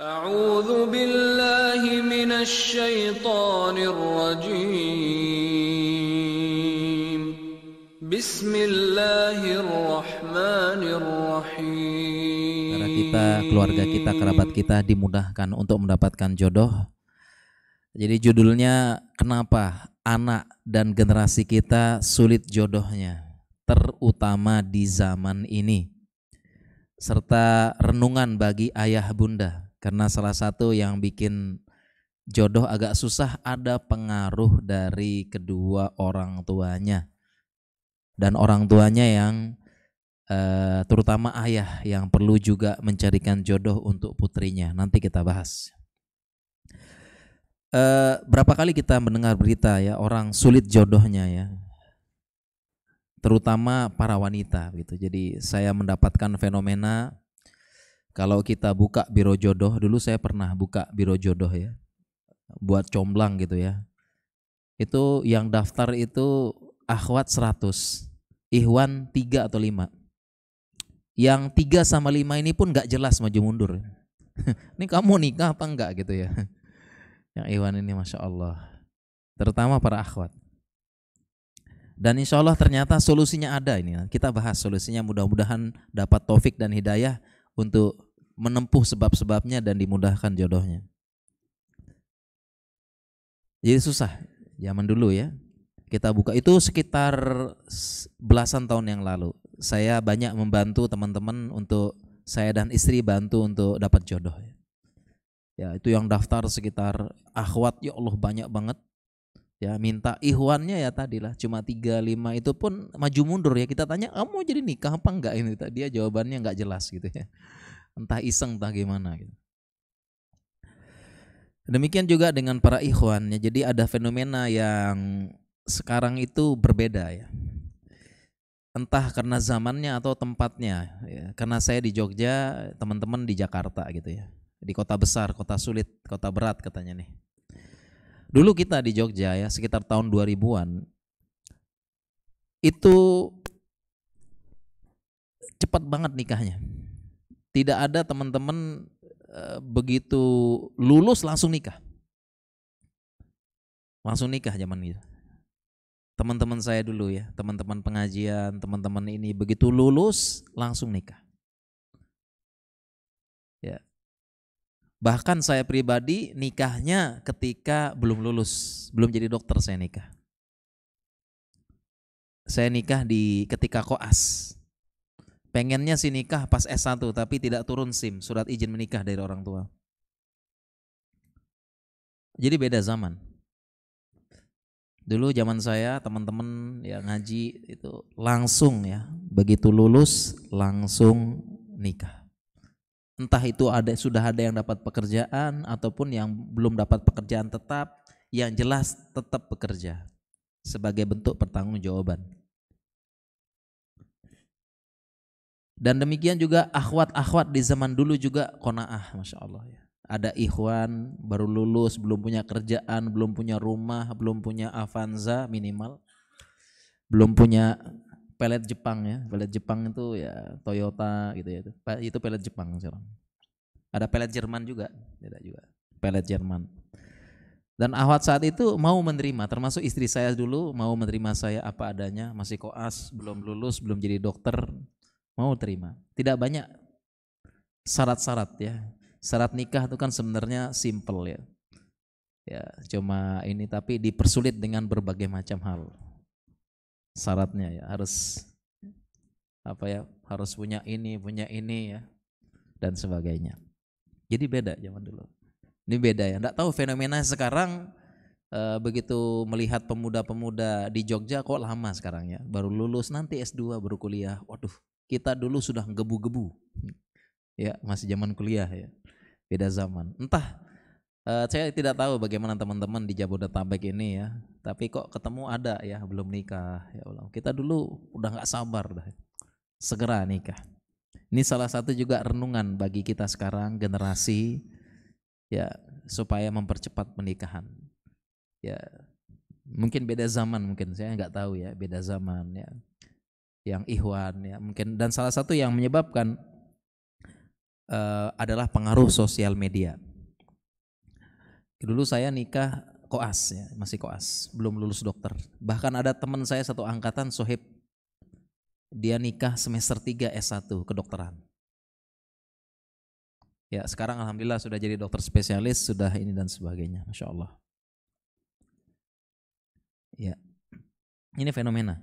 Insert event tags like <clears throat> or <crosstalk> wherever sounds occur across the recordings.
أعوذ بالله من الشيطان الرجيم بسم الله الرحمن الرحيم Karena kita, keluarga kita, kerabat kita dimudahkan untuk mendapatkan jodoh Jadi judulnya kenapa anak dan generasi kita sulit jodohnya Terutama di zaman ini Serta renungan bagi ayah bunda karena salah satu yang bikin jodoh agak susah ada pengaruh dari kedua orang tuanya. Dan orang tuanya yang eh, terutama ayah yang perlu juga mencarikan jodoh untuk putrinya. Nanti kita bahas. Eh, berapa kali kita mendengar berita ya orang sulit jodohnya ya terutama para wanita gitu jadi saya mendapatkan fenomena kalau kita buka biro jodoh, dulu saya pernah buka biro jodoh ya, buat comblang gitu ya. Itu yang daftar itu akhwat 100, ihwan 3 atau 5. Yang 3 sama 5 ini pun nggak jelas maju mundur. <laughs> ini kamu nikah apa enggak gitu ya. <laughs> Yang ihwan ini Masya Allah. Terutama para akhwat. Dan insya Allah ternyata solusinya ada ini. Kita bahas solusinya mudah-mudahan dapat taufik dan hidayah untuk menempuh sebab-sebabnya dan dimudahkan jodohnya. Jadi susah zaman dulu ya. Kita buka itu sekitar belasan tahun yang lalu. Saya banyak membantu teman-teman untuk saya dan istri bantu untuk dapat jodoh. Ya, itu yang daftar sekitar akhwat ya Allah banyak banget. Ya, minta ihwannya ya tadilah cuma tiga lima itu pun maju mundur ya. Kita tanya, "Kamu jadi nikah apa enggak ini?" Dia ya, jawabannya enggak jelas gitu ya entah iseng entah gimana gitu. Demikian juga dengan para ikhwan ya. Jadi ada fenomena yang sekarang itu berbeda ya. Entah karena zamannya atau tempatnya ya. Karena saya di Jogja, teman-teman di Jakarta gitu ya. Di kota besar, kota sulit, kota berat katanya nih. Dulu kita di Jogja ya, sekitar tahun 2000-an itu cepat banget nikahnya tidak ada teman-teman eh, begitu lulus langsung nikah. Langsung nikah zaman itu. Teman-teman saya dulu ya, teman-teman pengajian, teman-teman ini begitu lulus langsung nikah. Ya. Bahkan saya pribadi nikahnya ketika belum lulus, belum jadi dokter saya nikah. Saya nikah di ketika koas Pengennya sih nikah pas S1 tapi tidak turun SIM, surat izin menikah dari orang tua. Jadi beda zaman. Dulu zaman saya teman-teman ya ngaji itu langsung ya, begitu lulus langsung nikah. Entah itu ada sudah ada yang dapat pekerjaan ataupun yang belum dapat pekerjaan tetap, yang jelas tetap bekerja sebagai bentuk pertanggungjawaban. Dan demikian juga akhwat-akhwat di zaman dulu juga kona'ah Masya Allah ya. Ada ikhwan baru lulus, belum punya kerjaan, belum punya rumah, belum punya Avanza minimal. Belum punya pelet Jepang ya. Pelet Jepang itu ya Toyota gitu ya. Itu, itu pelet Jepang sekarang. Ada pelet Jerman juga, beda juga. Pelet Jerman. Dan ahwat saat itu mau menerima, termasuk istri saya dulu mau menerima saya apa adanya, masih koas, belum lulus, belum jadi dokter, mau terima. Tidak banyak syarat-syarat ya. Syarat nikah itu kan sebenarnya simple ya. Ya, cuma ini tapi dipersulit dengan berbagai macam hal. Syaratnya ya harus apa ya? Harus punya ini, punya ini ya dan sebagainya. Jadi beda zaman dulu. Ini beda ya. Enggak tahu fenomena sekarang e, begitu melihat pemuda-pemuda di Jogja kok lama sekarang ya. Baru lulus nanti S2 baru kuliah. Waduh, kita dulu sudah gebu-gebu ya masih zaman kuliah ya beda zaman entah uh, saya tidak tahu bagaimana teman-teman di Jabodetabek ini ya tapi kok ketemu ada ya belum nikah ya Allah kita dulu udah nggak sabar dah segera nikah ini salah satu juga renungan bagi kita sekarang generasi ya supaya mempercepat pernikahan ya mungkin beda zaman mungkin saya nggak tahu ya beda zaman ya yang ikhwan ya mungkin dan salah satu yang menyebabkan uh, adalah pengaruh sosial media. Dulu saya nikah koas ya, masih koas, belum lulus dokter. Bahkan ada teman saya satu angkatan Sohib dia nikah semester 3 S1 kedokteran. Ya, sekarang alhamdulillah sudah jadi dokter spesialis, sudah ini dan sebagainya, masya Allah. Ya, ini fenomena.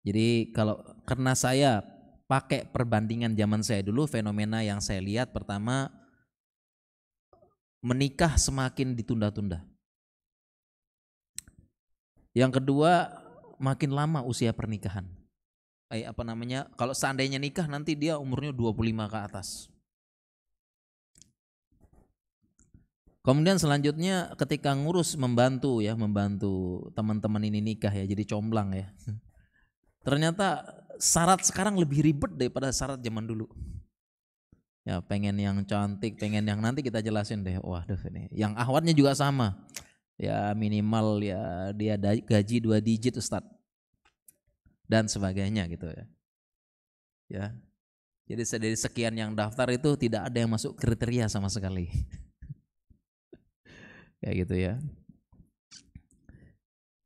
Jadi kalau karena saya pakai perbandingan zaman saya dulu fenomena yang saya lihat pertama menikah semakin ditunda-tunda. Yang kedua, makin lama usia pernikahan. Eh, apa namanya? Kalau seandainya nikah nanti dia umurnya 25 ke atas. Kemudian selanjutnya ketika ngurus membantu ya, membantu teman-teman ini nikah ya, jadi comblang ya. Ternyata syarat sekarang lebih ribet daripada syarat zaman dulu. Ya pengen yang cantik, pengen yang nanti kita jelasin deh. Waduh ini. Yang ahwatnya juga sama. Ya minimal ya dia gaji dua digit Ustaz. Dan sebagainya gitu ya. Ya. Jadi dari sekian yang daftar itu tidak ada yang masuk kriteria sama sekali. <laughs> Kayak gitu ya.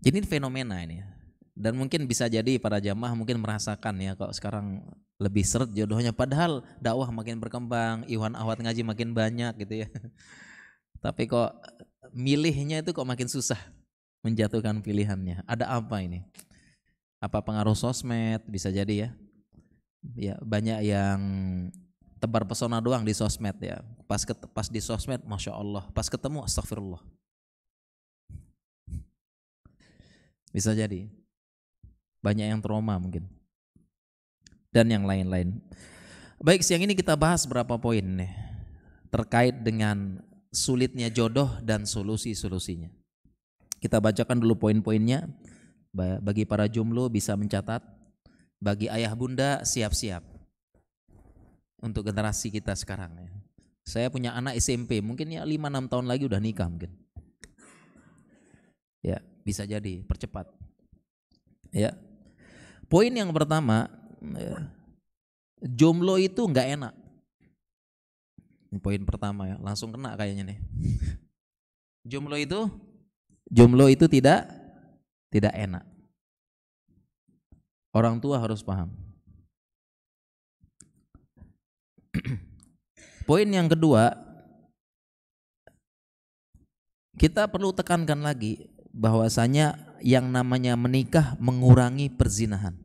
Jadi fenomena ini. ya. Dan mungkin bisa jadi para jamaah mungkin merasakan ya kok sekarang lebih seret jodohnya padahal dakwah makin berkembang, iwan awat ngaji makin banyak gitu ya. <laughs> Tapi kok milihnya itu kok makin susah menjatuhkan pilihannya. Ada apa ini? Apa pengaruh sosmed bisa jadi ya? Ya, banyak yang tebar pesona doang di sosmed ya. Pas ke, pas di sosmed Masya Allah, pas ketemu astagfirullah. Bisa jadi banyak yang trauma mungkin dan yang lain-lain. Baik, siang ini kita bahas berapa poin nih terkait dengan sulitnya jodoh dan solusi-solusinya. Kita bacakan dulu poin-poinnya. Bagi para jumlo bisa mencatat, bagi ayah bunda siap-siap untuk generasi kita sekarang ya. Saya punya anak SMP, mungkin ya 5 6 tahun lagi udah nikah mungkin. Ya, bisa jadi percepat. Ya, Poin yang pertama, ya, jomblo itu nggak enak. poin pertama ya, langsung kena kayaknya nih. <laughs> jomblo itu jomblo itu tidak tidak enak. Orang tua harus paham. <clears throat> Poin yang kedua, kita perlu tekankan lagi bahwasanya yang namanya menikah mengurangi perzinahan.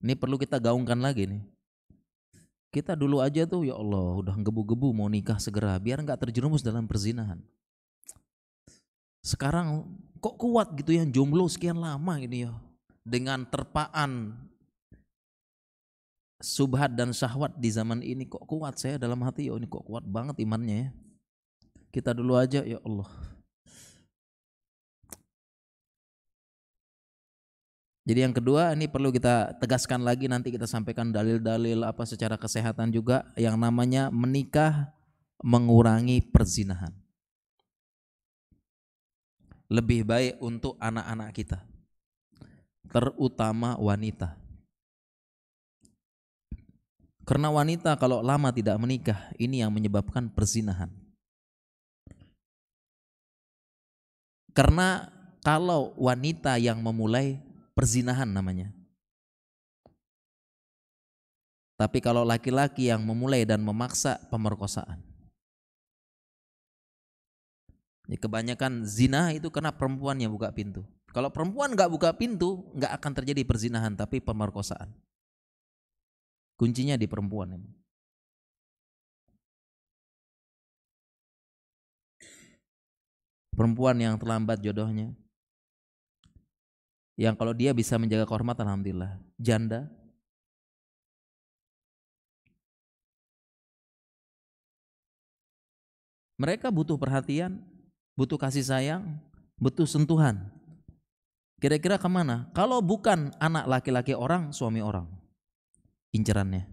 Ini perlu kita gaungkan lagi nih. Kita dulu aja tuh ya Allah udah gebu-gebu mau nikah segera biar nggak terjerumus dalam perzinahan. Sekarang kok kuat gitu yang jomblo sekian lama ini ya dengan terpaan subhat dan syahwat di zaman ini kok kuat saya dalam hati ya ini kok kuat banget imannya ya. Kita dulu aja ya Allah Jadi yang kedua ini perlu kita tegaskan lagi nanti kita sampaikan dalil-dalil apa secara kesehatan juga yang namanya menikah mengurangi perzinahan. Lebih baik untuk anak-anak kita. Terutama wanita. Karena wanita kalau lama tidak menikah ini yang menyebabkan perzinahan. Karena kalau wanita yang memulai perzinahan namanya. Tapi kalau laki-laki yang memulai dan memaksa pemerkosaan. Ya, kebanyakan zina itu karena perempuan yang buka pintu. Kalau perempuan nggak buka pintu, nggak akan terjadi perzinahan, tapi pemerkosaan. Kuncinya di perempuan ini. Perempuan yang terlambat jodohnya, yang kalau dia bisa menjaga kehormatan alhamdulillah janda mereka butuh perhatian butuh kasih sayang butuh sentuhan kira-kira kemana kalau bukan anak laki-laki orang suami orang incerannya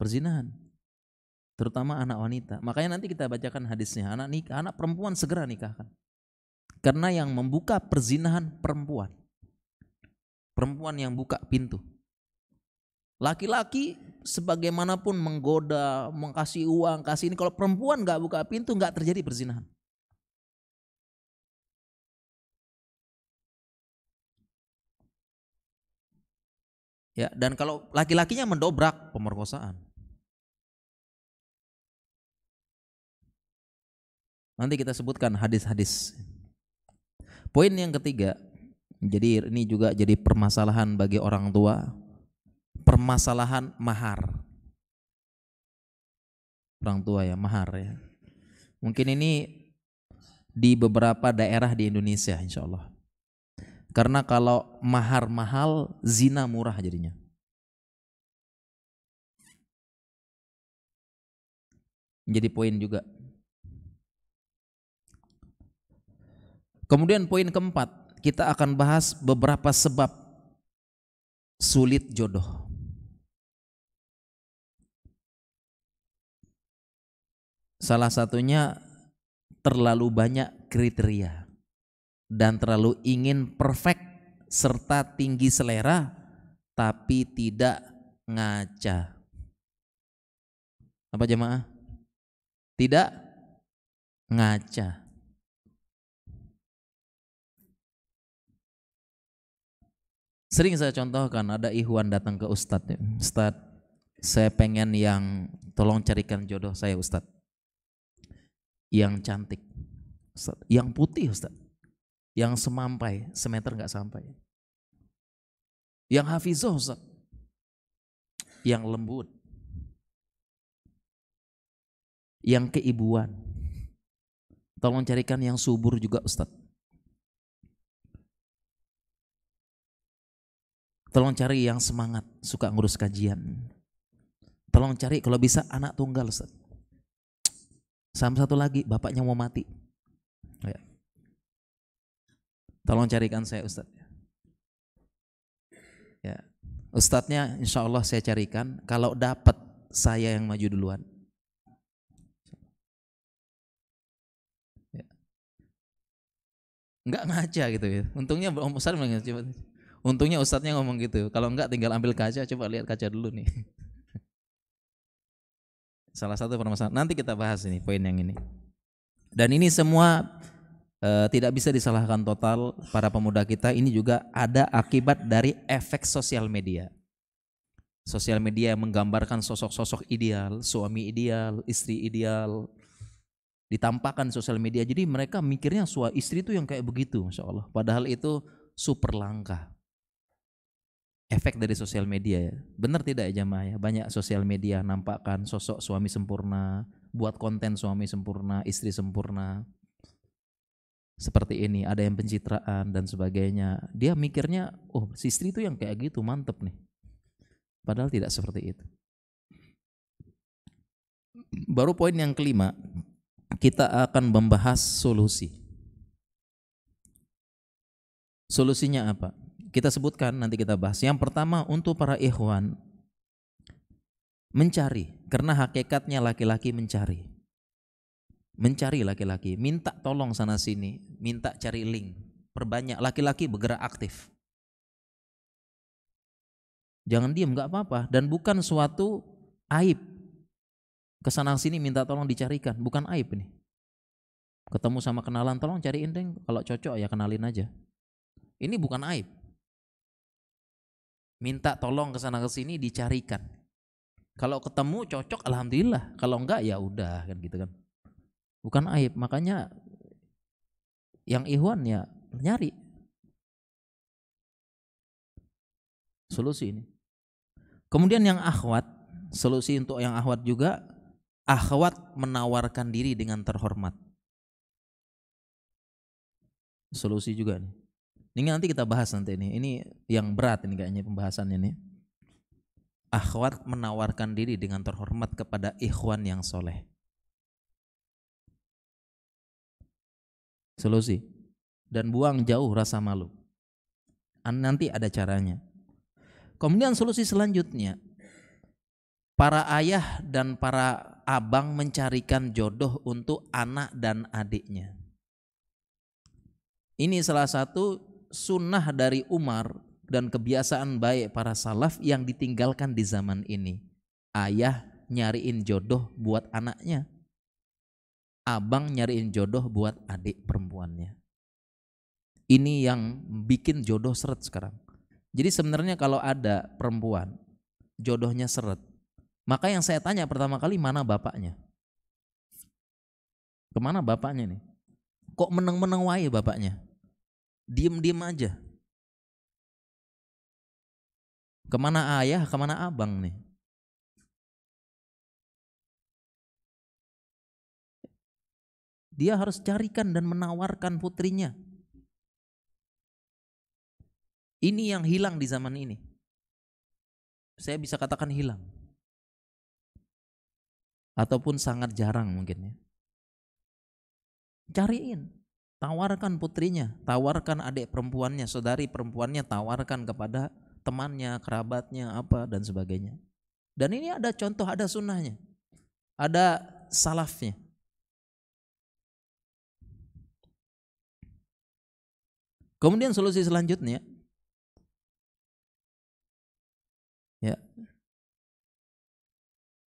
perzinahan terutama anak wanita. Makanya nanti kita bacakan hadisnya anak nikah, anak perempuan segera nikahkan. Karena yang membuka perzinahan perempuan. Perempuan yang buka pintu. Laki-laki sebagaimanapun menggoda, mengkasih uang, kasih ini. Kalau perempuan nggak buka pintu, nggak terjadi perzinahan. Ya, dan kalau laki-lakinya mendobrak pemerkosaan, Nanti kita sebutkan hadis-hadis. Poin yang ketiga, jadi ini juga jadi permasalahan bagi orang tua, permasalahan mahar. Orang tua ya, mahar ya. Mungkin ini di beberapa daerah di Indonesia insya Allah. Karena kalau mahar mahal, zina murah jadinya. Jadi poin juga. Kemudian poin keempat, kita akan bahas beberapa sebab sulit jodoh. Salah satunya terlalu banyak kriteria dan terlalu ingin perfect serta tinggi selera tapi tidak ngaca. Apa jemaah? Tidak ngaca. Sering saya contohkan ada Ikhwan datang ke Ustadz. Ya. Ustad saya pengen yang tolong carikan jodoh saya Ustad, Yang cantik. Ustadz. Yang putih Ustad, Yang semampai, semeter nggak sampai. Yang hafizoh Ustad, Yang lembut. Yang keibuan. Tolong carikan yang subur juga Ustad. Tolong cari yang semangat, suka ngurus kajian. Tolong cari kalau bisa anak tunggal, Ustaz. Sama satu lagi, bapaknya mau mati. Ya. Tolong carikan saya, Ustaz. Ya. Ustadznya insya Allah saya carikan. Kalau dapat, saya yang maju duluan. Enggak ya. ngaca gitu ya. Untungnya Om Ustaz bilang, Untungnya ustadznya ngomong gitu. Kalau enggak tinggal ambil kaca, coba lihat kaca dulu nih. <laughs> Salah satu permasalahan. Nanti kita bahas ini poin yang ini. Dan ini semua e, tidak bisa disalahkan total para pemuda kita. Ini juga ada akibat dari efek sosial media. Sosial media yang menggambarkan sosok-sosok ideal, suami ideal, istri ideal, ditampakkan sosial media. Jadi mereka mikirnya suami istri itu yang kayak begitu, masya Allah. Padahal itu super langka efek dari sosial media ya. Benar tidak ya jamaah ya? Banyak sosial media nampakkan sosok suami sempurna, buat konten suami sempurna, istri sempurna. Seperti ini, ada yang pencitraan dan sebagainya. Dia mikirnya, oh si istri itu yang kayak gitu, mantep nih. Padahal tidak seperti itu. Baru poin yang kelima, kita akan membahas solusi. Solusinya apa? kita sebutkan nanti kita bahas. Yang pertama untuk para ikhwan mencari karena hakikatnya laki-laki mencari. Mencari laki-laki, minta tolong sana sini, minta cari link, perbanyak laki-laki bergerak aktif. Jangan diam, nggak apa-apa dan bukan suatu aib. ke sana sini minta tolong dicarikan, bukan aib ini. Ketemu sama kenalan, tolong cariin deh. Kalau cocok ya kenalin aja. Ini bukan aib minta tolong ke sana ke sini dicarikan. Kalau ketemu cocok alhamdulillah, kalau enggak ya udah kan gitu kan. Bukan aib, makanya yang ihwan ya nyari solusi ini. Kemudian yang akhwat, solusi untuk yang akhwat juga akhwat menawarkan diri dengan terhormat. Solusi juga nih. Ini nanti kita bahas nanti ini. Ini yang berat ini kayaknya pembahasannya ini. Akhwat menawarkan diri dengan terhormat kepada ikhwan yang soleh. Solusi. Dan buang jauh rasa malu. Nanti ada caranya. Kemudian solusi selanjutnya. Para ayah dan para abang mencarikan jodoh untuk anak dan adiknya. Ini salah satu sunnah dari Umar dan kebiasaan baik para salaf yang ditinggalkan di zaman ini. Ayah nyariin jodoh buat anaknya. Abang nyariin jodoh buat adik perempuannya. Ini yang bikin jodoh seret sekarang. Jadi sebenarnya kalau ada perempuan jodohnya seret, maka yang saya tanya pertama kali mana bapaknya? Kemana bapaknya nih? Kok meneng-meneng wae bapaknya? diem-diem aja. Kemana ayah, kemana abang nih? Dia harus carikan dan menawarkan putrinya. Ini yang hilang di zaman ini. Saya bisa katakan hilang. Ataupun sangat jarang mungkin ya. Cariin, Tawarkan putrinya, tawarkan adik perempuannya, saudari perempuannya, tawarkan kepada temannya, kerabatnya, apa dan sebagainya. Dan ini ada contoh, ada sunnahnya. Ada salafnya. Kemudian solusi selanjutnya ya.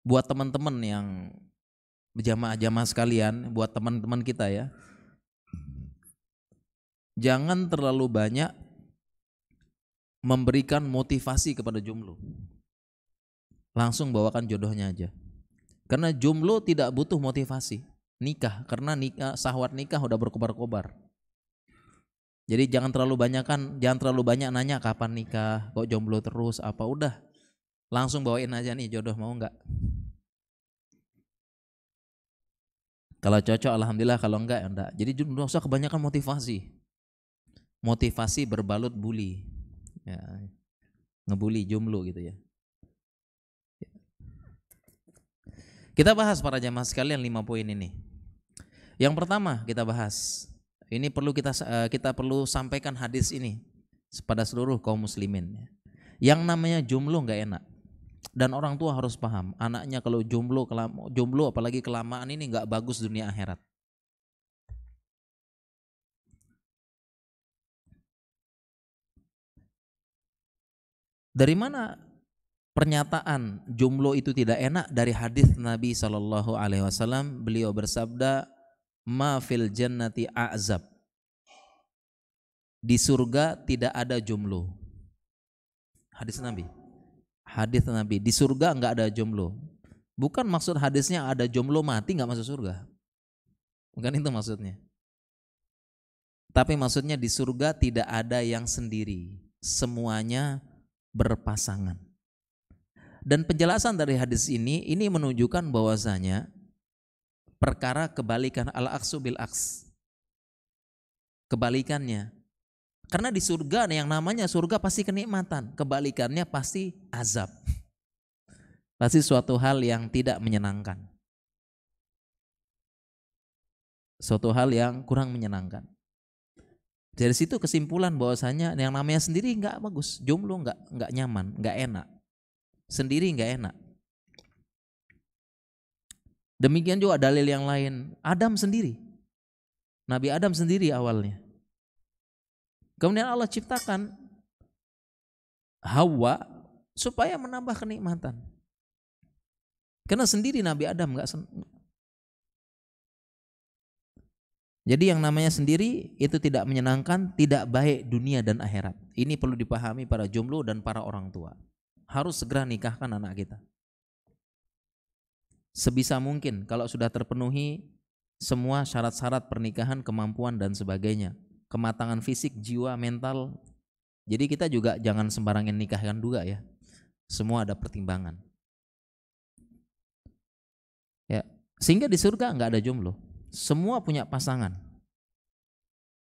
Buat teman-teman yang berjamaah-jamaah sekalian, buat teman-teman kita ya jangan terlalu banyak memberikan motivasi kepada jomblo. Langsung bawakan jodohnya aja. Karena jomblo tidak butuh motivasi nikah karena nikah sahwat nikah udah berkobar-kobar. Jadi jangan terlalu banyak kan, jangan terlalu banyak nanya kapan nikah, kok jomblo terus, apa udah langsung bawain aja nih jodoh mau nggak? Kalau cocok alhamdulillah, kalau enggak enggak. Ya Jadi jomblo usah kebanyakan motivasi motivasi berbalut bully ya, ngebully jumlu gitu ya kita bahas para jamaah sekalian lima poin ini yang pertama kita bahas ini perlu kita eh, kita perlu sampaikan hadis ini kepada seluruh kaum muslimin ya. yang namanya jumlu nggak enak dan orang tua harus paham anaknya kalau jomblo jumlu apalagi kelamaan ini nggak bagus dunia akhirat Dari mana pernyataan jumlo itu tidak enak dari hadis Nabi Shallallahu Alaihi Wasallam beliau bersabda ma fil jannati azab di surga tidak ada jumlo hadis Nabi hadis Nabi di surga nggak ada jumlo bukan maksud hadisnya ada jumlo mati nggak masuk surga bukan itu maksudnya tapi maksudnya di surga tidak ada yang sendiri semuanya berpasangan. Dan penjelasan dari hadis ini ini menunjukkan bahwasanya perkara kebalikan al-aksu bil aks. Kebalikannya. Karena di surga yang namanya surga pasti kenikmatan, kebalikannya pasti azab. <laughs> Pasti suatu hal yang tidak menyenangkan. Suatu hal yang kurang menyenangkan. Dari situ kesimpulan bahwasanya yang namanya sendiri nggak bagus, jomblo nggak nggak nyaman, nggak enak, sendiri nggak enak. Demikian juga dalil yang lain. Adam sendiri, Nabi Adam sendiri awalnya. Kemudian Allah ciptakan Hawa supaya menambah kenikmatan. Karena sendiri Nabi Adam nggak Jadi yang namanya sendiri itu tidak menyenangkan, tidak baik dunia dan akhirat. Ini perlu dipahami para jomblo dan para orang tua. Harus segera nikahkan anak kita. Sebisa mungkin kalau sudah terpenuhi semua syarat-syarat pernikahan, kemampuan dan sebagainya. Kematangan fisik, jiwa, mental. Jadi kita juga jangan sembarangan nikahkan juga ya. Semua ada pertimbangan. Ya, sehingga di surga nggak ada jomblo semua punya pasangan.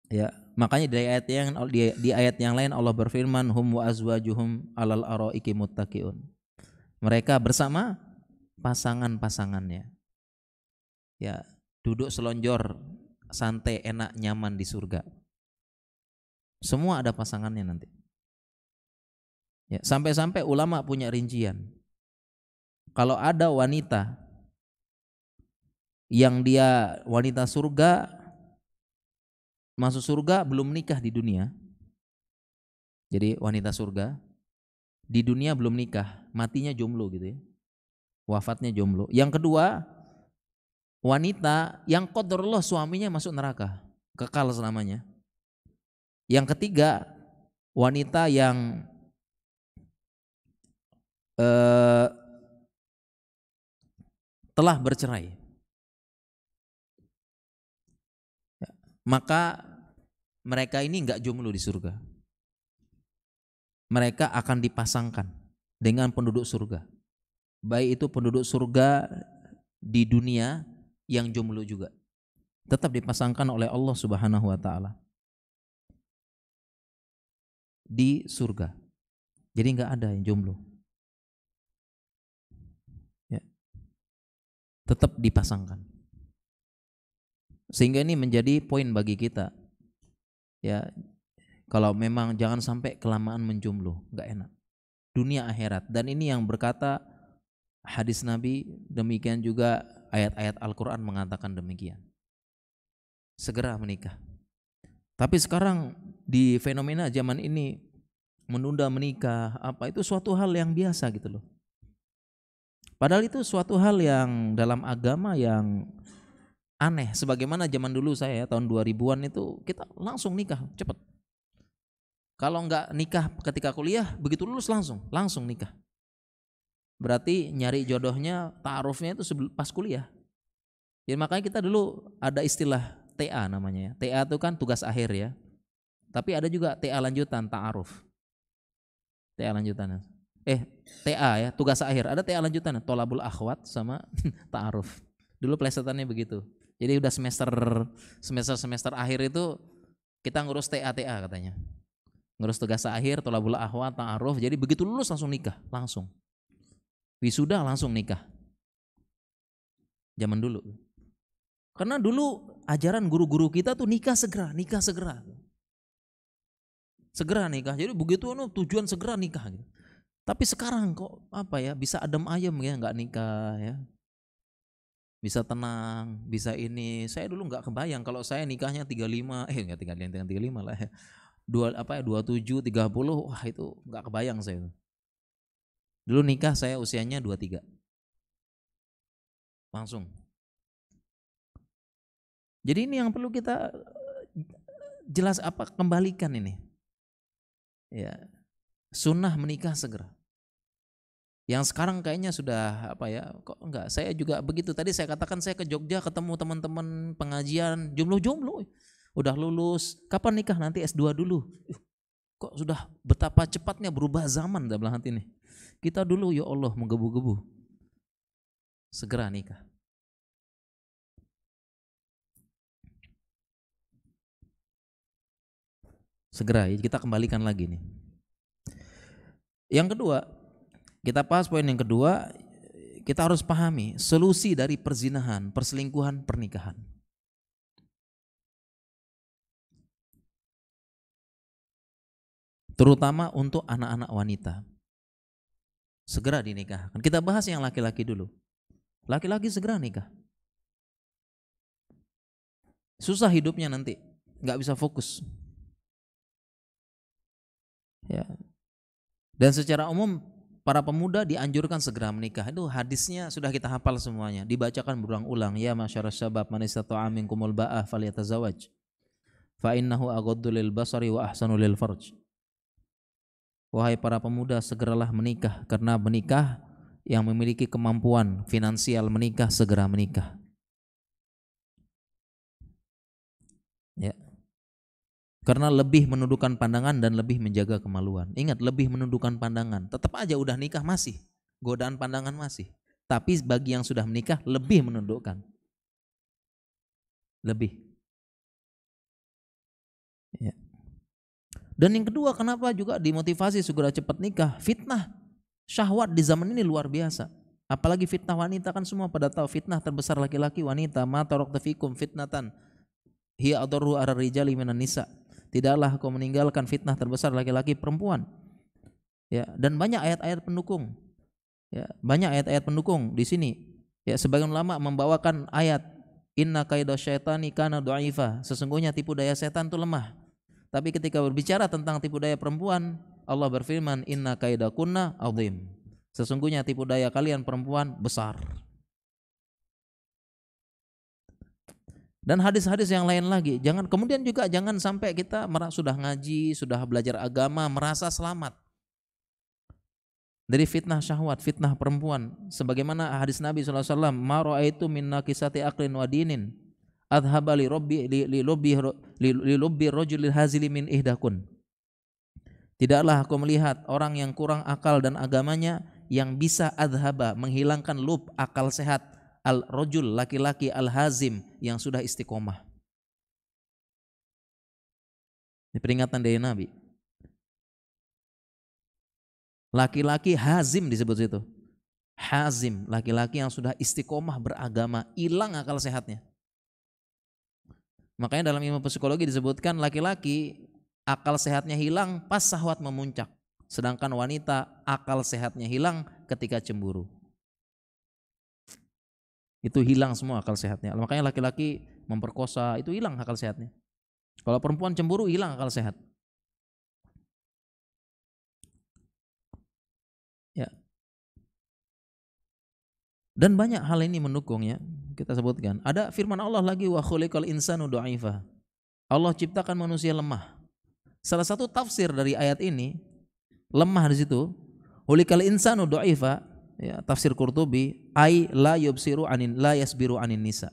Ya, makanya di ayat yang di, di ayat yang lain Allah berfirman hum wa azwajuhum alal araiki muttaqiun. Mereka bersama pasangan-pasangannya. Ya, duduk selonjor, santai, enak, nyaman di surga. Semua ada pasangannya nanti. Ya, sampai-sampai ulama punya rincian. Kalau ada wanita yang dia wanita surga masuk surga belum nikah di dunia. Jadi wanita surga di dunia belum nikah, matinya jomblo gitu ya. Wafatnya jomblo. Yang kedua, wanita yang qadarullah suaminya masuk neraka, kekal selamanya. Yang ketiga, wanita yang eh, telah bercerai. maka mereka ini nggak jomblo di surga. Mereka akan dipasangkan dengan penduduk surga. Baik itu penduduk surga di dunia yang jomblo juga. Tetap dipasangkan oleh Allah Subhanahu wa taala. Di surga. Jadi nggak ada yang jomblo. Ya. Tetap dipasangkan. Sehingga ini menjadi poin bagi kita. Ya, kalau memang jangan sampai kelamaan menjumlah nggak enak. Dunia akhirat dan ini yang berkata hadis Nabi demikian juga ayat-ayat Al-Quran mengatakan demikian. Segera menikah. Tapi sekarang di fenomena zaman ini menunda menikah apa itu suatu hal yang biasa gitu loh. Padahal itu suatu hal yang dalam agama yang aneh sebagaimana zaman dulu saya ya, tahun 2000-an itu kita langsung nikah cepet kalau nggak nikah ketika kuliah begitu lulus langsung langsung nikah berarti nyari jodohnya taarufnya itu pas kuliah ya makanya kita dulu ada istilah TA namanya ya. TA itu kan tugas akhir ya tapi ada juga TA lanjutan taaruf TA lanjutan eh TA ya tugas akhir ada TA lanjutan tolabul akhwat sama <laughs> taaruf dulu plesetannya begitu jadi udah semester semester semester akhir itu kita ngurus TA-TA katanya. Ngurus tugas akhir, tolabul ahwa, ta'aruf. Jadi begitu lulus langsung nikah, langsung. Wisuda langsung nikah. Zaman dulu. Karena dulu ajaran guru-guru kita tuh nikah segera, nikah segera. Segera nikah. Jadi begitu anu tujuan segera nikah gitu. Tapi sekarang kok apa ya bisa adem ayem ya nggak nikah ya bisa tenang, bisa ini. Saya dulu nggak kebayang kalau saya nikahnya 35, eh enggak 35, jangan 35 lah ya. Dua, apa ya, 27, 30, wah itu nggak kebayang saya Dulu nikah saya usianya 23. Langsung. Jadi ini yang perlu kita jelas apa kembalikan ini. Ya. Sunnah menikah segera yang sekarang kayaknya sudah apa ya kok enggak saya juga begitu tadi saya katakan saya ke Jogja ketemu teman-teman pengajian jumlah jumlah udah lulus kapan nikah nanti S2 dulu kok sudah betapa cepatnya berubah zaman dalam hati ini kita dulu ya Allah menggebu-gebu segera nikah segera ya kita kembalikan lagi nih yang kedua kita pas poin yang kedua, kita harus pahami solusi dari perzinahan, perselingkuhan, pernikahan. Terutama untuk anak-anak wanita. Segera dinikahkan. Kita bahas yang laki-laki dulu. Laki-laki segera nikah. Susah hidupnya nanti, nggak bisa fokus. Ya. Dan secara umum para pemuda dianjurkan segera menikah. Itu hadisnya sudah kita hafal semuanya. Dibacakan berulang-ulang. Ya masyarakat syabab manisatu amin kumul ba'ah faliyatazawaj. Fa innahu lil basari wa ahsanu lil farj. Wahai para pemuda segeralah menikah. Karena menikah yang memiliki kemampuan finansial menikah segera menikah. Karena lebih menundukkan pandangan dan lebih menjaga kemaluan. Ingat, lebih menundukkan pandangan. Tetap aja udah nikah masih. Godaan pandangan masih. Tapi bagi yang sudah menikah lebih menundukkan. Lebih. Ya. Dan yang kedua, kenapa juga dimotivasi segera cepat nikah? Fitnah. Syahwat di zaman ini luar biasa. Apalagi fitnah wanita kan semua pada tahu fitnah terbesar laki-laki wanita mata ma taroktafikum fitnatan hiya adarru ararijali rijali minan nisa tidaklah kau meninggalkan fitnah terbesar laki-laki perempuan ya dan banyak ayat-ayat pendukung ya banyak ayat-ayat pendukung di sini ya sebagian ulama membawakan ayat inna kaidah syaitani kana doaifa sesungguhnya tipu daya setan itu lemah tapi ketika berbicara tentang tipu daya perempuan Allah berfirman inna kaidah kunna azim sesungguhnya tipu daya kalian perempuan besar dan hadis-hadis yang lain lagi. Jangan kemudian juga jangan sampai kita merasa sudah ngaji, sudah belajar agama, merasa selamat dari fitnah syahwat, fitnah perempuan. Sebagaimana hadis Nabi SAW, Maro itu minna kisati aklin wa dinin, adhaba robbi li, li, ihdakun. Tidaklah aku melihat orang yang kurang akal dan agamanya yang bisa adhaba, menghilangkan lub akal sehat al-rajul laki-laki al-hazim yang sudah istiqomah. Ini peringatan dari Nabi. Laki-laki hazim disebut situ. Hazim, laki-laki yang sudah istiqomah beragama, hilang akal sehatnya. Makanya dalam ilmu psikologi disebutkan laki-laki akal sehatnya hilang pas sahwat memuncak. Sedangkan wanita akal sehatnya hilang ketika cemburu itu hilang semua akal sehatnya. Makanya laki-laki memperkosa itu hilang akal sehatnya. Kalau perempuan cemburu hilang akal sehat. Ya. Dan banyak hal ini mendukung ya. Kita sebutkan. Ada firman Allah lagi wa khuliqal insanu dha'ifa. Allah ciptakan manusia lemah. Salah satu tafsir dari ayat ini lemah di situ. khuliqal insanu dha'ifa ya, tafsir Qurtubi ai la yubsiru anin la yasbiru anin nisa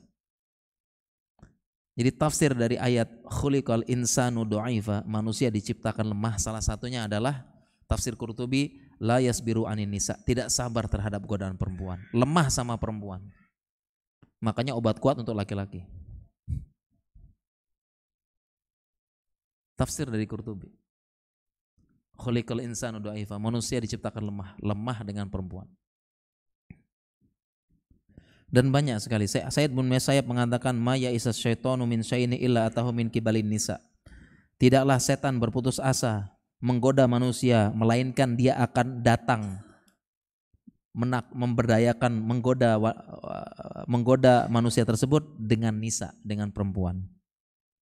jadi tafsir dari ayat khuliqal insanu doaifa manusia diciptakan lemah salah satunya adalah tafsir Qurtubi la yasbiru anin nisa tidak sabar terhadap godaan perempuan lemah sama perempuan makanya obat kuat untuk laki-laki tafsir dari Qurtubi khuliqal insanu doaifa manusia diciptakan lemah lemah dengan perempuan dan banyak sekali. Said bin Musayyab mengatakan maya isa syaitanu min syaini illa atahu min kibalin nisa. Tidaklah setan berputus asa menggoda manusia melainkan dia akan datang menak memberdayakan menggoda menggoda manusia tersebut dengan nisa dengan perempuan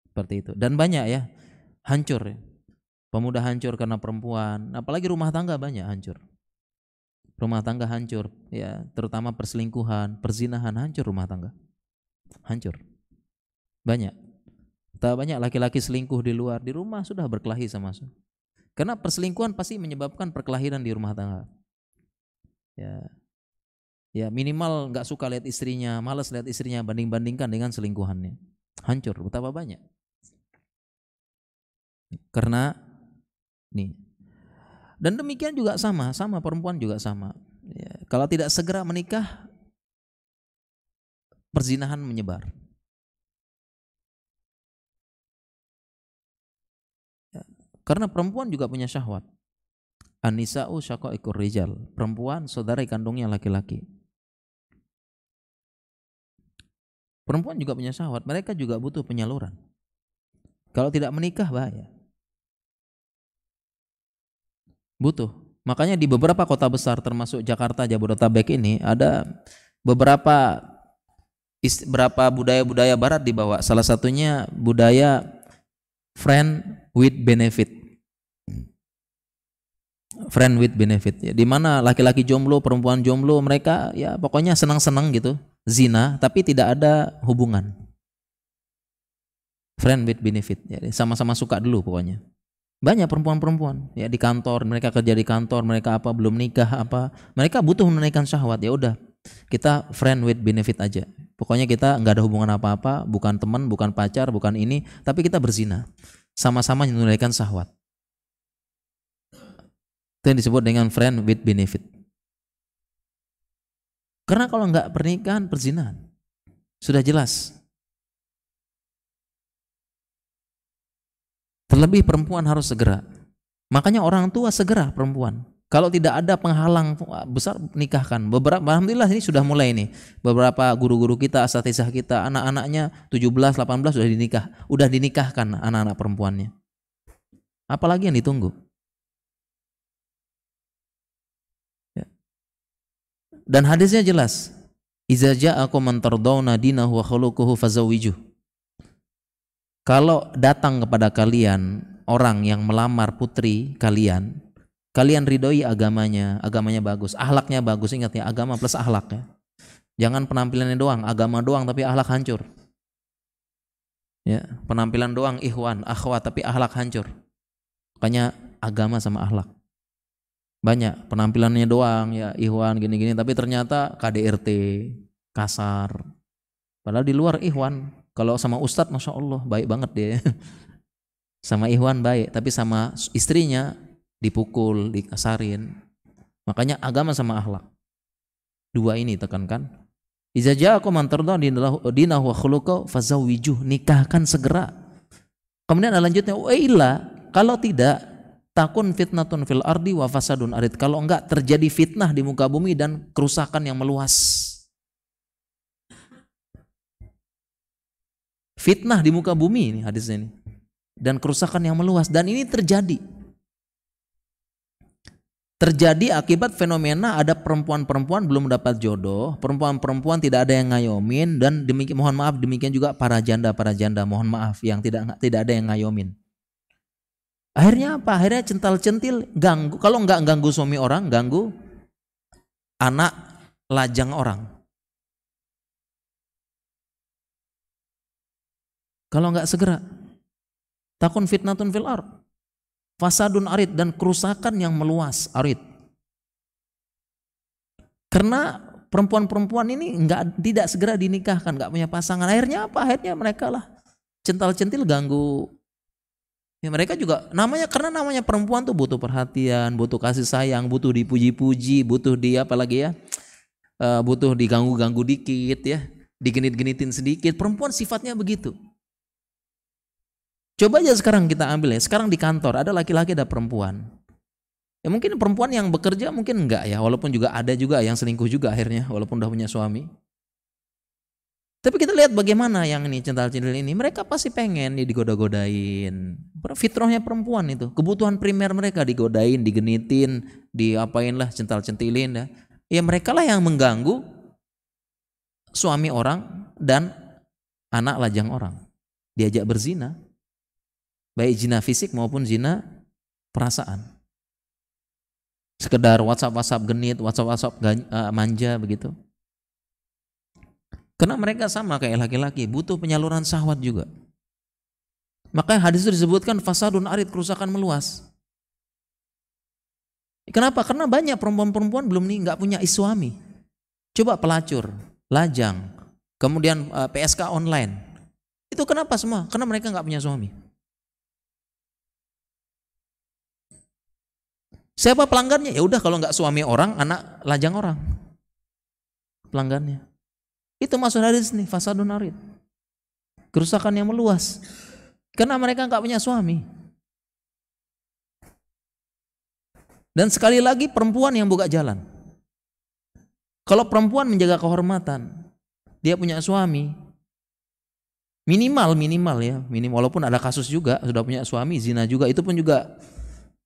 seperti itu dan banyak ya hancur ya. pemuda hancur karena perempuan apalagi rumah tangga banyak hancur rumah tangga hancur ya terutama perselingkuhan perzinahan hancur rumah tangga hancur banyak tak banyak laki-laki selingkuh di luar di rumah sudah berkelahi sama suami karena perselingkuhan pasti menyebabkan perkelahiran di rumah tangga ya ya minimal nggak suka lihat istrinya malas lihat istrinya banding bandingkan dengan selingkuhannya hancur betapa banyak karena nih dan demikian juga sama, sama perempuan juga sama. Ya, kalau tidak segera menikah, perzinahan menyebar. Ya, karena perempuan juga punya syahwat. Anisa'u ikur rijal. Perempuan saudara kandungnya laki-laki. Perempuan juga punya syahwat, mereka juga butuh penyaluran. Kalau tidak menikah bahaya. Butuh. Makanya di beberapa kota besar termasuk Jakarta, Jabodetabek ini ada beberapa berapa budaya-budaya barat dibawa. Salah satunya budaya friend with benefit. Friend with benefit. Ya, di mana laki-laki jomblo, perempuan jomblo, mereka ya pokoknya senang-senang gitu, zina tapi tidak ada hubungan. Friend with benefit. Jadi ya, sama-sama suka dulu pokoknya banyak perempuan-perempuan ya di kantor mereka kerja di kantor mereka apa belum nikah apa mereka butuh menunaikan syahwat ya udah kita friend with benefit aja pokoknya kita nggak ada hubungan apa-apa bukan teman bukan pacar bukan ini tapi kita berzina sama-sama menunaikan syahwat itu yang disebut dengan friend with benefit karena kalau nggak pernikahan perzinahan sudah jelas Terlebih perempuan harus segera. Makanya orang tua segera perempuan. Kalau tidak ada penghalang besar nikahkan. Beberapa alhamdulillah ini sudah mulai nih. Beberapa guru-guru kita, asatizah kita, anak-anaknya 17, 18 sudah dinikah, sudah dinikahkan anak-anak perempuannya. Apalagi yang ditunggu? Ya. Dan hadisnya jelas. Iza ja'akum man tardawna dinahu wa khuluquhu kalau datang kepada kalian orang yang melamar putri kalian, kalian ridhoi agamanya, agamanya bagus, ahlaknya bagus, ingat ya, agama plus ahlak ya. Jangan penampilannya doang, agama doang tapi ahlak hancur. Ya, penampilan doang ikhwan, akhwat tapi ahlak hancur. Makanya agama sama ahlak. Banyak penampilannya doang ya ikhwan gini-gini tapi ternyata KDRT kasar. Padahal di luar ikhwan kalau sama ustadz masya Allah baik banget dia. <laughs> sama Ikhwan baik, tapi sama istrinya dipukul, dikasarin. Makanya agama sama akhlak. Dua ini tekankan. Iza ja'akum man di dinahu wa faza wiju nikahkan segera. Kemudian lanjutnya wa kalau tidak takun fitnatun fil ardi wa fasadun arid. Kalau enggak terjadi fitnah di muka bumi dan kerusakan yang meluas. Fitnah di muka bumi ini hadisnya ini. Dan kerusakan yang meluas dan ini terjadi. Terjadi akibat fenomena ada perempuan-perempuan belum mendapat jodoh, perempuan-perempuan tidak ada yang ngayomin dan demikian mohon maaf demikian juga para janda para janda mohon maaf yang tidak tidak ada yang ngayomin. Akhirnya apa? Akhirnya centil centil ganggu. Kalau nggak ganggu suami orang, ganggu anak lajang orang. Kalau nggak segera, takun fitnatun fil ar Fasadun arid dan kerusakan yang meluas arid. Karena perempuan-perempuan ini nggak tidak segera dinikahkan, nggak punya pasangan. Akhirnya apa? Akhirnya mereka lah cental-centil ganggu Ya, mereka juga namanya karena namanya perempuan tuh butuh perhatian, butuh kasih sayang, butuh dipuji-puji, butuh dia apa lagi ya, eh, butuh diganggu-ganggu dikit ya, digenit-genitin sedikit. Perempuan sifatnya begitu. Coba aja sekarang kita ambil ya. Sekarang di kantor ada laki-laki ada perempuan. Ya mungkin perempuan yang bekerja mungkin enggak ya, walaupun juga ada juga yang selingkuh juga akhirnya walaupun udah punya suami. Tapi kita lihat bagaimana yang ini cental-centil ini, mereka pasti pengen ya, digoda-godain. Fitrahnya perempuan itu, kebutuhan primer mereka digodain, digenitin, diapain lah cental-centilin ya. Ya mereka lah yang mengganggu suami orang dan anak lajang orang. Diajak berzina, baik zina fisik maupun zina perasaan sekedar WhatsApp WhatsApp genit WhatsApp WhatsApp eh, manja begitu karena mereka sama kayak laki-laki butuh penyaluran syahwat juga makanya hadis itu disebutkan fasadun arid kerusakan meluas Kenapa? Karena banyak perempuan-perempuan belum nih nggak punya suami. Coba pelacur, lajang, kemudian eh, PSK online. Itu kenapa semua? Karena mereka nggak punya suami. Siapa pelanggannya? Ya udah kalau nggak suami orang, anak lajang orang. Pelanggannya. Itu masuk hadis nih, fasadun arid. Kerusakan yang meluas. Karena mereka nggak punya suami. Dan sekali lagi perempuan yang buka jalan. Kalau perempuan menjaga kehormatan, dia punya suami, minimal minimal ya minimal walaupun ada kasus juga sudah punya suami zina juga itu pun juga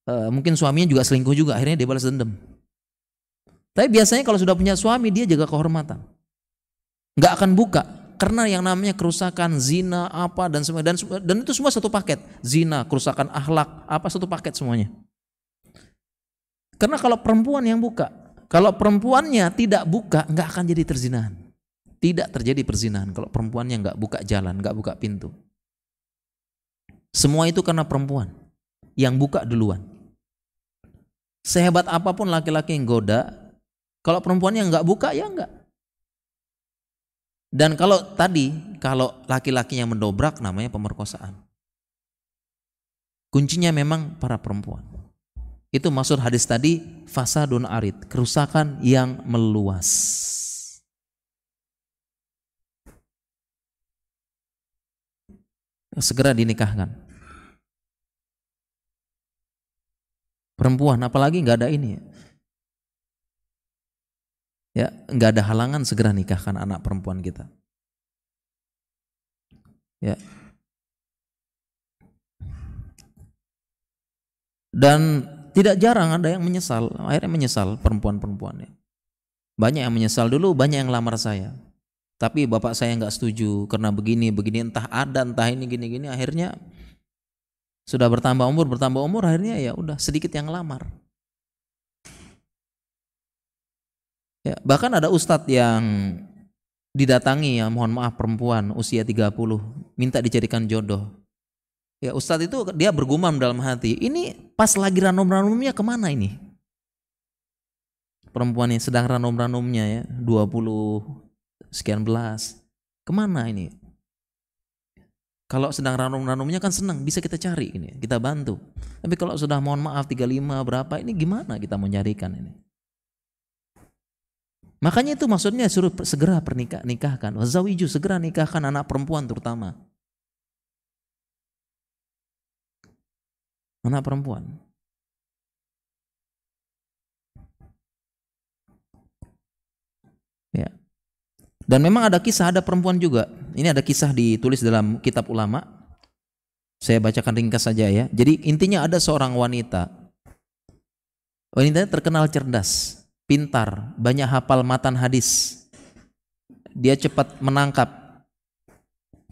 uh, mungkin suaminya juga selingkuh juga akhirnya dia balas dendam tapi biasanya kalau sudah punya suami dia jaga kehormatan nggak akan buka karena yang namanya kerusakan zina apa dan semua dan dan itu semua satu paket zina kerusakan akhlak apa satu paket semuanya karena kalau perempuan yang buka kalau perempuannya tidak buka nggak akan jadi terzinahan tidak terjadi perzinahan kalau perempuannya nggak buka jalan nggak buka pintu semua itu karena perempuan yang buka duluan Sehebat apapun laki-laki yang goda, kalau perempuannya nggak buka ya nggak. Dan kalau tadi kalau laki-laki yang mendobrak namanya pemerkosaan. Kuncinya memang para perempuan. Itu maksud hadis tadi fasa dun arid, kerusakan yang meluas. Segera dinikahkan. perempuan apalagi nggak ada ini ya nggak ada halangan segera nikahkan anak perempuan kita ya dan tidak jarang ada yang menyesal akhirnya menyesal perempuan-perempuannya banyak yang menyesal dulu banyak yang lamar saya tapi bapak saya nggak setuju karena begini begini entah ada entah ini gini gini akhirnya sudah bertambah umur, bertambah umur akhirnya ya udah sedikit yang lamar Ya, bahkan ada ustadz yang didatangi ya mohon maaf perempuan usia 30 minta dijadikan jodoh. Ya ustadz itu dia bergumam dalam hati, ini pas lagi ranum-ranumnya kemana ini? Perempuan yang sedang ranum-ranumnya ya, 20 sekian belas. Kemana ini? Kalau sedang ranum-ranumnya kan senang, bisa kita cari ini, kita bantu. Tapi kalau sudah mohon maaf 35 berapa ini gimana kita mencarikan ini? Makanya itu maksudnya suruh segera pernikah nikahkan. wazawiju segera nikahkan anak perempuan terutama. Anak perempuan. Ya. Dan memang ada kisah ada perempuan juga ini ada kisah ditulis dalam kitab ulama. Saya bacakan ringkas saja ya. Jadi intinya ada seorang wanita. Wanitanya terkenal cerdas, pintar, banyak hafal matan hadis. Dia cepat menangkap,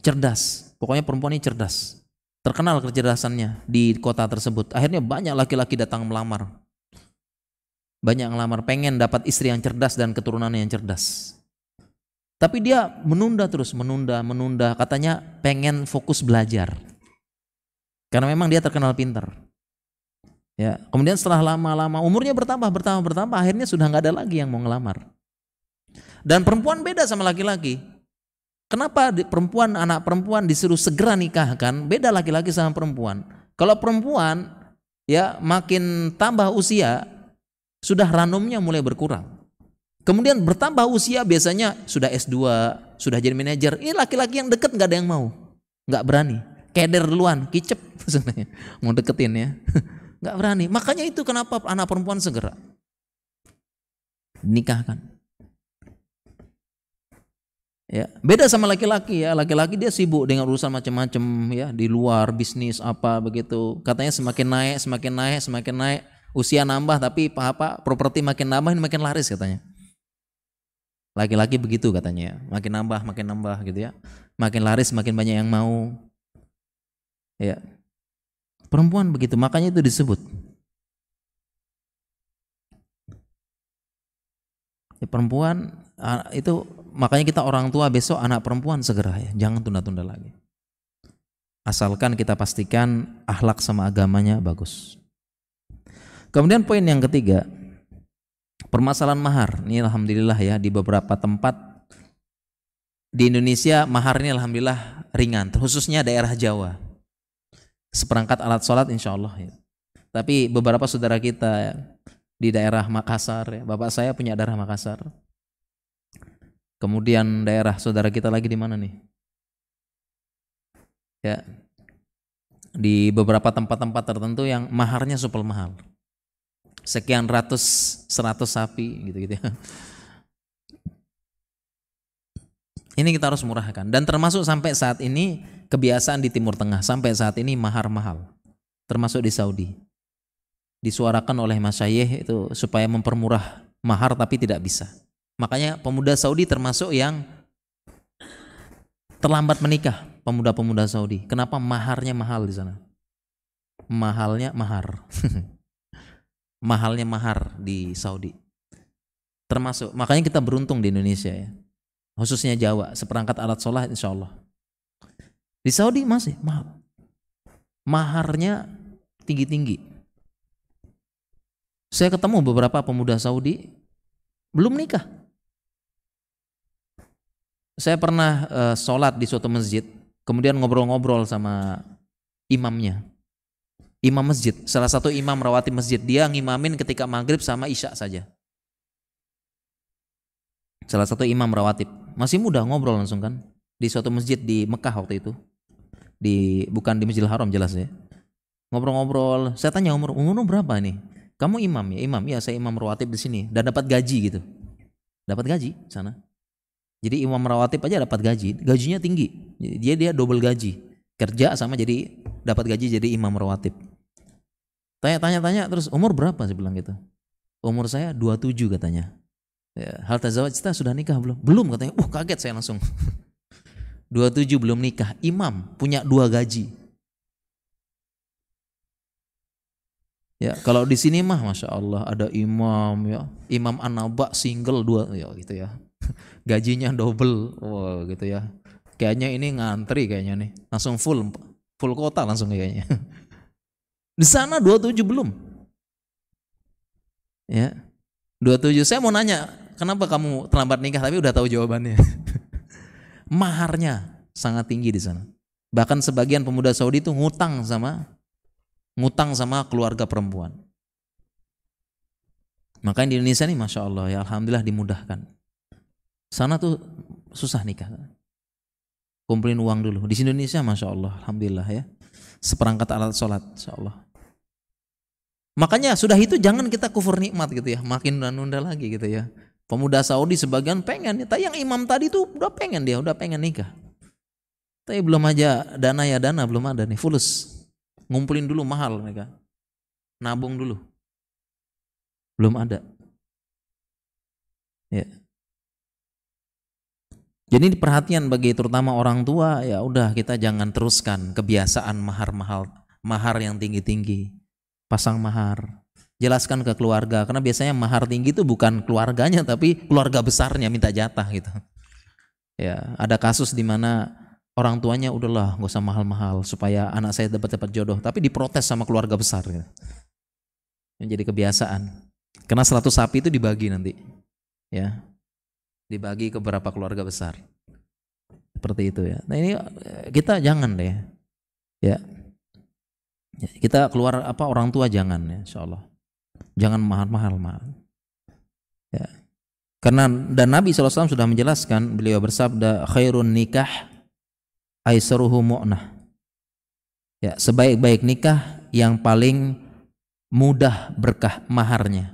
cerdas. Pokoknya perempuan ini cerdas. Terkenal kecerdasannya di kota tersebut. Akhirnya banyak laki-laki datang melamar. Banyak yang ngelamar, pengen dapat istri yang cerdas dan keturunan yang cerdas. Tapi dia menunda terus, menunda, menunda. Katanya pengen fokus belajar. Karena memang dia terkenal pinter. Ya, kemudian setelah lama-lama umurnya bertambah, bertambah, bertambah, akhirnya sudah nggak ada lagi yang mau ngelamar. Dan perempuan beda sama laki-laki. Kenapa perempuan anak perempuan disuruh segera nikah kan Beda laki-laki sama perempuan. Kalau perempuan ya makin tambah usia sudah ranumnya mulai berkurang. Kemudian bertambah usia biasanya sudah S2, sudah jadi manajer. Ini laki-laki yang deket nggak ada yang mau, nggak berani. Keder duluan, kicep sebenarnya. <laughs> Mau deketin ya, <laughs> nggak berani. Makanya itu kenapa anak perempuan segera nikahkan. Ya, beda sama laki-laki ya. Laki-laki dia sibuk dengan urusan macam-macam ya di luar bisnis apa begitu. Katanya semakin naik, semakin naik, semakin naik. Usia nambah tapi apa, apa properti makin nambah makin laris katanya Laki-laki begitu katanya, ya. makin nambah, makin nambah gitu ya. Makin laris, makin banyak yang mau. Ya. Perempuan begitu, makanya itu disebut. Ya, perempuan itu makanya kita orang tua besok anak perempuan segera ya, jangan tunda-tunda lagi. Asalkan kita pastikan akhlak sama agamanya bagus. Kemudian poin yang ketiga, permasalahan mahar ini alhamdulillah ya di beberapa tempat di Indonesia mahar ini alhamdulillah ringan khususnya daerah Jawa seperangkat alat sholat insya Allah ya. tapi beberapa saudara kita ya, di daerah Makassar ya. bapak saya punya daerah Makassar kemudian daerah saudara kita lagi di mana nih ya di beberapa tempat-tempat tertentu yang maharnya super mahal sekian ratus seratus sapi gitu-gitu ya. Ini kita harus murahkan dan termasuk sampai saat ini kebiasaan di Timur Tengah sampai saat ini mahar mahal termasuk di Saudi disuarakan oleh Mas masyayikh itu supaya mempermurah mahar tapi tidak bisa. Makanya pemuda Saudi termasuk yang terlambat menikah pemuda-pemuda Saudi. Kenapa maharnya mahal di sana? Mahalnya mahar. <laughs> mahalnya mahar di Saudi. Termasuk makanya kita beruntung di Indonesia ya. Khususnya Jawa, seperangkat alat sholat insya Allah. Di Saudi masih mahal. Maharnya tinggi-tinggi. Saya ketemu beberapa pemuda Saudi belum nikah. Saya pernah uh, sholat di suatu masjid, kemudian ngobrol-ngobrol sama imamnya imam masjid, salah satu imam merawati masjid. Dia ngimamin ketika maghrib sama isya saja. Salah satu imam rawatib. Masih mudah ngobrol langsung kan. Di suatu masjid di Mekah waktu itu. Di bukan di Masjidil Haram jelas ya. Ngobrol-ngobrol. Saya tanya umur, umur berapa nih? Kamu imam ya, imam. Ya, saya imam rawatib di sini dan dapat gaji gitu. Dapat gaji sana. Jadi imam rawatib aja dapat gaji. Gajinya tinggi. dia dia double gaji. Kerja sama jadi dapat gaji jadi imam rawatib. Tanya-tanya-tanya terus umur berapa sih bilang gitu. Umur saya 27 katanya. Ya, hal tazawaj kita sudah nikah belum? Belum katanya. Uh kaget saya langsung. 27 <laughs> belum nikah, imam punya dua gaji. Ya, kalau di sini mah masya Allah ada imam ya, imam anaba single dua ya gitu ya, <laughs> gajinya double, wow gitu ya. Kayaknya ini ngantri kayaknya nih, langsung full full kota langsung kayaknya. <laughs> Di sana 27 belum. Ya. 27. Saya mau nanya, kenapa kamu terlambat nikah tapi udah tahu jawabannya? <laughs> Maharnya sangat tinggi di sana. Bahkan sebagian pemuda Saudi itu ngutang sama ngutang sama keluarga perempuan. Makanya di Indonesia nih Masya Allah ya Alhamdulillah dimudahkan. Sana tuh susah nikah kumpulin uang dulu di Indonesia masya Allah alhamdulillah ya seperangkat alat sholat insya Allah makanya sudah itu jangan kita kufur nikmat gitu ya makin nunda-nunda lagi gitu ya pemuda Saudi sebagian pengen ya. tapi yang imam tadi tuh udah pengen dia udah pengen nikah tapi belum aja dana ya dana belum ada nih fulus ngumpulin dulu mahal mereka nabung dulu belum ada ya yeah. Jadi perhatian bagi terutama orang tua ya udah kita jangan teruskan kebiasaan mahar mahal mahar yang tinggi tinggi pasang mahar jelaskan ke keluarga karena biasanya mahar tinggi itu bukan keluarganya tapi keluarga besarnya minta jatah gitu ya ada kasus di mana orang tuanya udahlah nggak usah mahal mahal supaya anak saya dapat dapat jodoh tapi diprotes sama keluarga besar gitu. menjadi kebiasaan karena 100 sapi itu dibagi nanti ya dibagi ke beberapa keluarga besar seperti itu ya nah ini eh, kita jangan deh ya. ya kita keluar apa orang tua jangan ya insya Allah jangan mahal-mahal mahal ya karena dan Nabi SAW sudah menjelaskan beliau bersabda khairun nikah aisyruhu mu'nah ya sebaik-baik nikah yang paling mudah berkah maharnya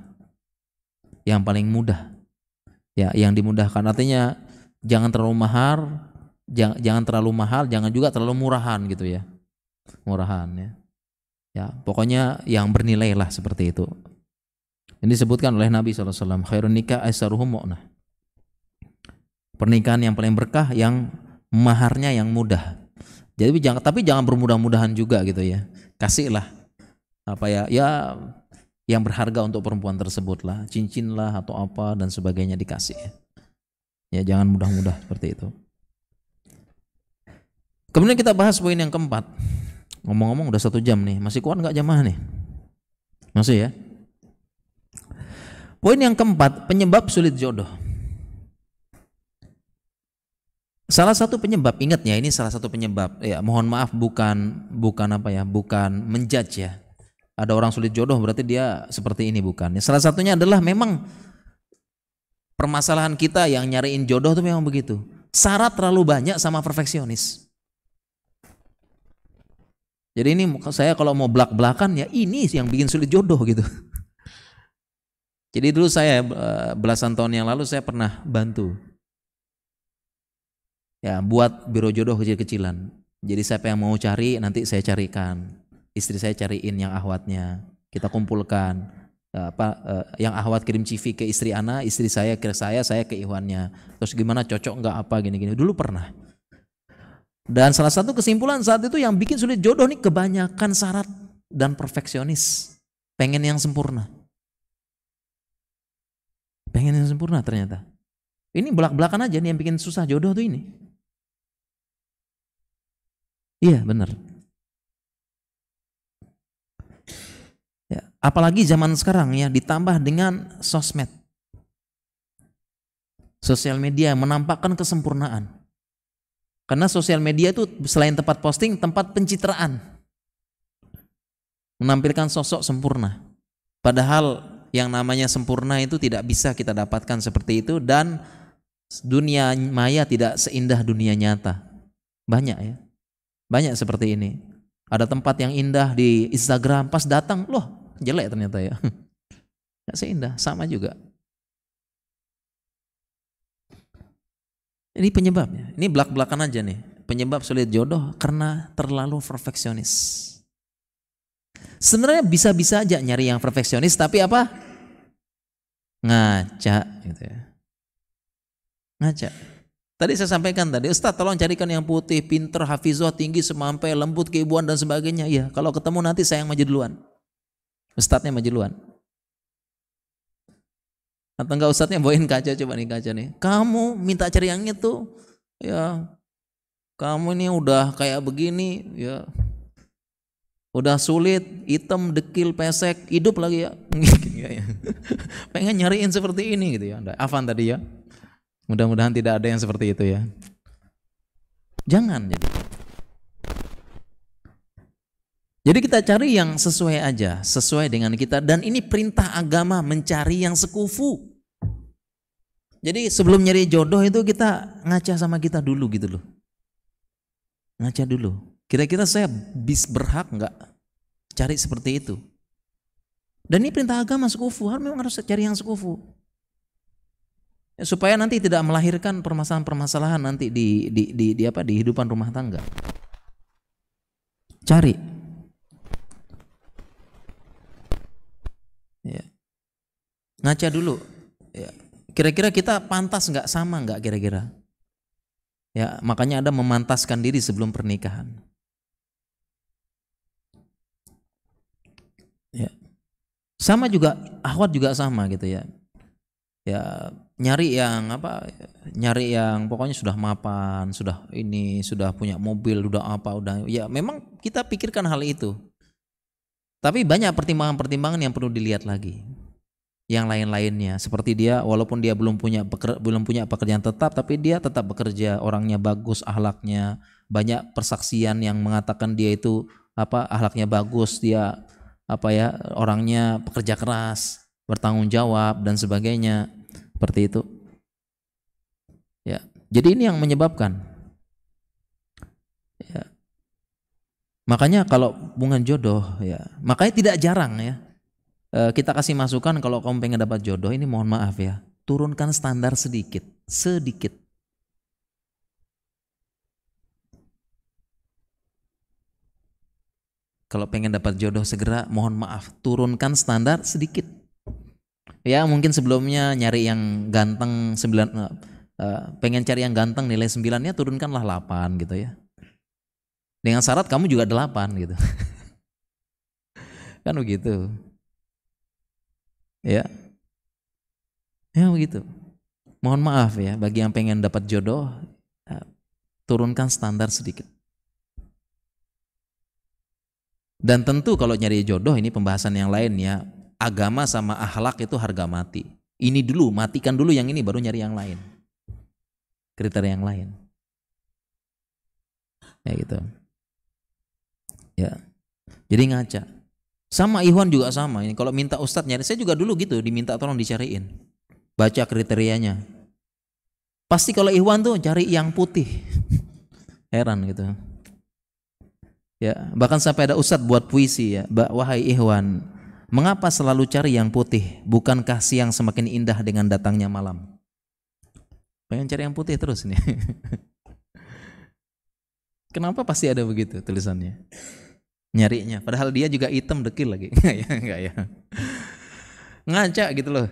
yang paling mudah ya yang dimudahkan artinya jangan terlalu mahar, jangan, jangan terlalu mahal jangan juga terlalu murahan gitu ya murahan ya ya pokoknya yang bernilai lah seperti itu ini disebutkan oleh Nabi saw khairun nikah aisaruhum mu'nah pernikahan yang paling berkah yang maharnya yang mudah jadi jangan tapi jangan bermudah-mudahan juga gitu ya kasihlah apa ya ya yang berharga untuk perempuan tersebut lah cincin lah atau apa dan sebagainya dikasih ya jangan mudah-mudah seperti itu kemudian kita bahas poin yang keempat ngomong-ngomong udah satu jam nih masih kuat nggak jamaah nih masih ya poin yang keempat penyebab sulit jodoh Salah satu penyebab, ingatnya ini salah satu penyebab. Ya, mohon maaf bukan bukan apa ya, bukan menjudge ya ada orang sulit jodoh berarti dia seperti ini bukan. Ya, salah satunya adalah memang permasalahan kita yang nyariin jodoh itu memang begitu. Syarat terlalu banyak sama perfeksionis. Jadi ini saya kalau mau belak-belakan ya ini yang bikin sulit jodoh gitu. <laughs> Jadi dulu saya eh, belasan tahun yang lalu saya pernah bantu ya buat biro jodoh kecil-kecilan. Jadi siapa yang mau cari nanti saya carikan istri saya cariin yang ahwatnya kita kumpulkan apa eh, yang ahwat kirim CV ke istri ana istri saya ke saya saya ke Iwannya terus gimana cocok nggak apa gini-gini dulu pernah dan salah satu kesimpulan saat itu yang bikin sulit jodoh nih kebanyakan syarat dan perfeksionis pengen yang sempurna pengen yang sempurna ternyata ini belak-belakan aja nih yang bikin susah jodoh tuh ini iya benar Apalagi zaman sekarang ya ditambah dengan sosmed. Sosial media menampakkan kesempurnaan. Karena sosial media itu selain tempat posting, tempat pencitraan. Menampilkan sosok sempurna. Padahal yang namanya sempurna itu tidak bisa kita dapatkan seperti itu dan dunia maya tidak seindah dunia nyata. Banyak ya. Banyak seperti ini. Ada tempat yang indah di Instagram, pas datang, loh jelek ternyata ya. <laughs> nggak seindah, sama juga. Ini penyebabnya. Ini belak-belakan aja nih. Penyebab sulit jodoh karena terlalu perfeksionis. Sebenarnya bisa-bisa aja nyari yang perfeksionis tapi apa? Ngaca gitu ya. Ngaca. Tadi saya sampaikan tadi, Ustaz tolong carikan yang putih, pinter, hafizah, tinggi, semampai, lembut, keibuan dan sebagainya. Ya, kalau ketemu nanti saya yang maju duluan. Ustadznya maju duluan. Atau enggak ustadznya bawain kaca coba nih kaca nih. Kamu minta cari yang itu ya kamu ini udah kayak begini ya udah sulit hitam dekil pesek hidup lagi ya iya, iya. <laughs> pengen nyariin seperti ini gitu ya Afan tadi ya mudah-mudahan tidak ada yang seperti itu ya jangan jadi Jadi kita cari yang sesuai aja, sesuai dengan kita. Dan ini perintah agama mencari yang sekufu. Jadi sebelum nyari jodoh itu kita ngaca sama kita dulu gitu loh. Ngaca dulu. Kira-kira saya bis berhak nggak cari seperti itu? Dan ini perintah agama sekufu, harus memang harus cari yang sekufu. Ya, supaya nanti tidak melahirkan permasalahan-permasalahan nanti di, di, di, di apa di kehidupan rumah tangga. Cari Ngaca dulu. Ya, kira-kira kita pantas nggak sama nggak kira-kira? Ya, makanya ada memantaskan diri sebelum pernikahan. Ya. Sama juga akhwat juga sama gitu ya. Ya, nyari yang apa? Nyari yang pokoknya sudah mapan, sudah ini, sudah punya mobil, sudah apa, udah ya memang kita pikirkan hal itu. Tapi banyak pertimbangan-pertimbangan yang perlu dilihat lagi yang lain-lainnya. Seperti dia walaupun dia belum punya pekerja belum punya pekerjaan tetap tapi dia tetap bekerja, orangnya bagus, ahlaknya banyak persaksian yang mengatakan dia itu apa ahlaknya bagus, dia apa ya, orangnya pekerja keras, bertanggung jawab dan sebagainya. Seperti itu. Ya. Jadi ini yang menyebabkan ya. Makanya kalau bunga jodoh ya, makanya tidak jarang ya Eh, kita kasih masukan kalau kamu pengen dapat jodoh ini mohon maaf ya turunkan standar sedikit sedikit kalau pengen dapat jodoh segera mohon maaf turunkan standar sedikit ya mungkin sebelumnya nyari yang ganteng 9 eh, eh, pengen cari yang ganteng nilai 9 ya turunkanlah 8 gitu ya dengan syarat kamu juga 8 gitu <laughs> kan begitu Ya. Ya begitu. Mohon maaf ya bagi yang pengen dapat jodoh ya, turunkan standar sedikit. Dan tentu kalau nyari jodoh ini pembahasan yang lain ya. Agama sama akhlak itu harga mati. Ini dulu, matikan dulu yang ini baru nyari yang lain. Kriteria yang lain. Ya gitu. Ya. Jadi ngaca. Sama Ikhwan juga sama. Ini kalau minta ustadz nyari, saya juga dulu gitu diminta tolong dicariin. Baca kriterianya. Pasti kalau Ikhwan tuh cari yang putih. <laughs> Heran gitu. Ya, bahkan sampai ada ustadz buat puisi ya. Wahai Ikhwan, mengapa selalu cari yang putih? Bukankah siang semakin indah dengan datangnya malam? Pengen cari yang putih terus nih. <laughs> Kenapa pasti ada begitu tulisannya? nyarinya padahal dia juga item dekil lagi enggak <laughs> ya enggak ya? ngaca gitu loh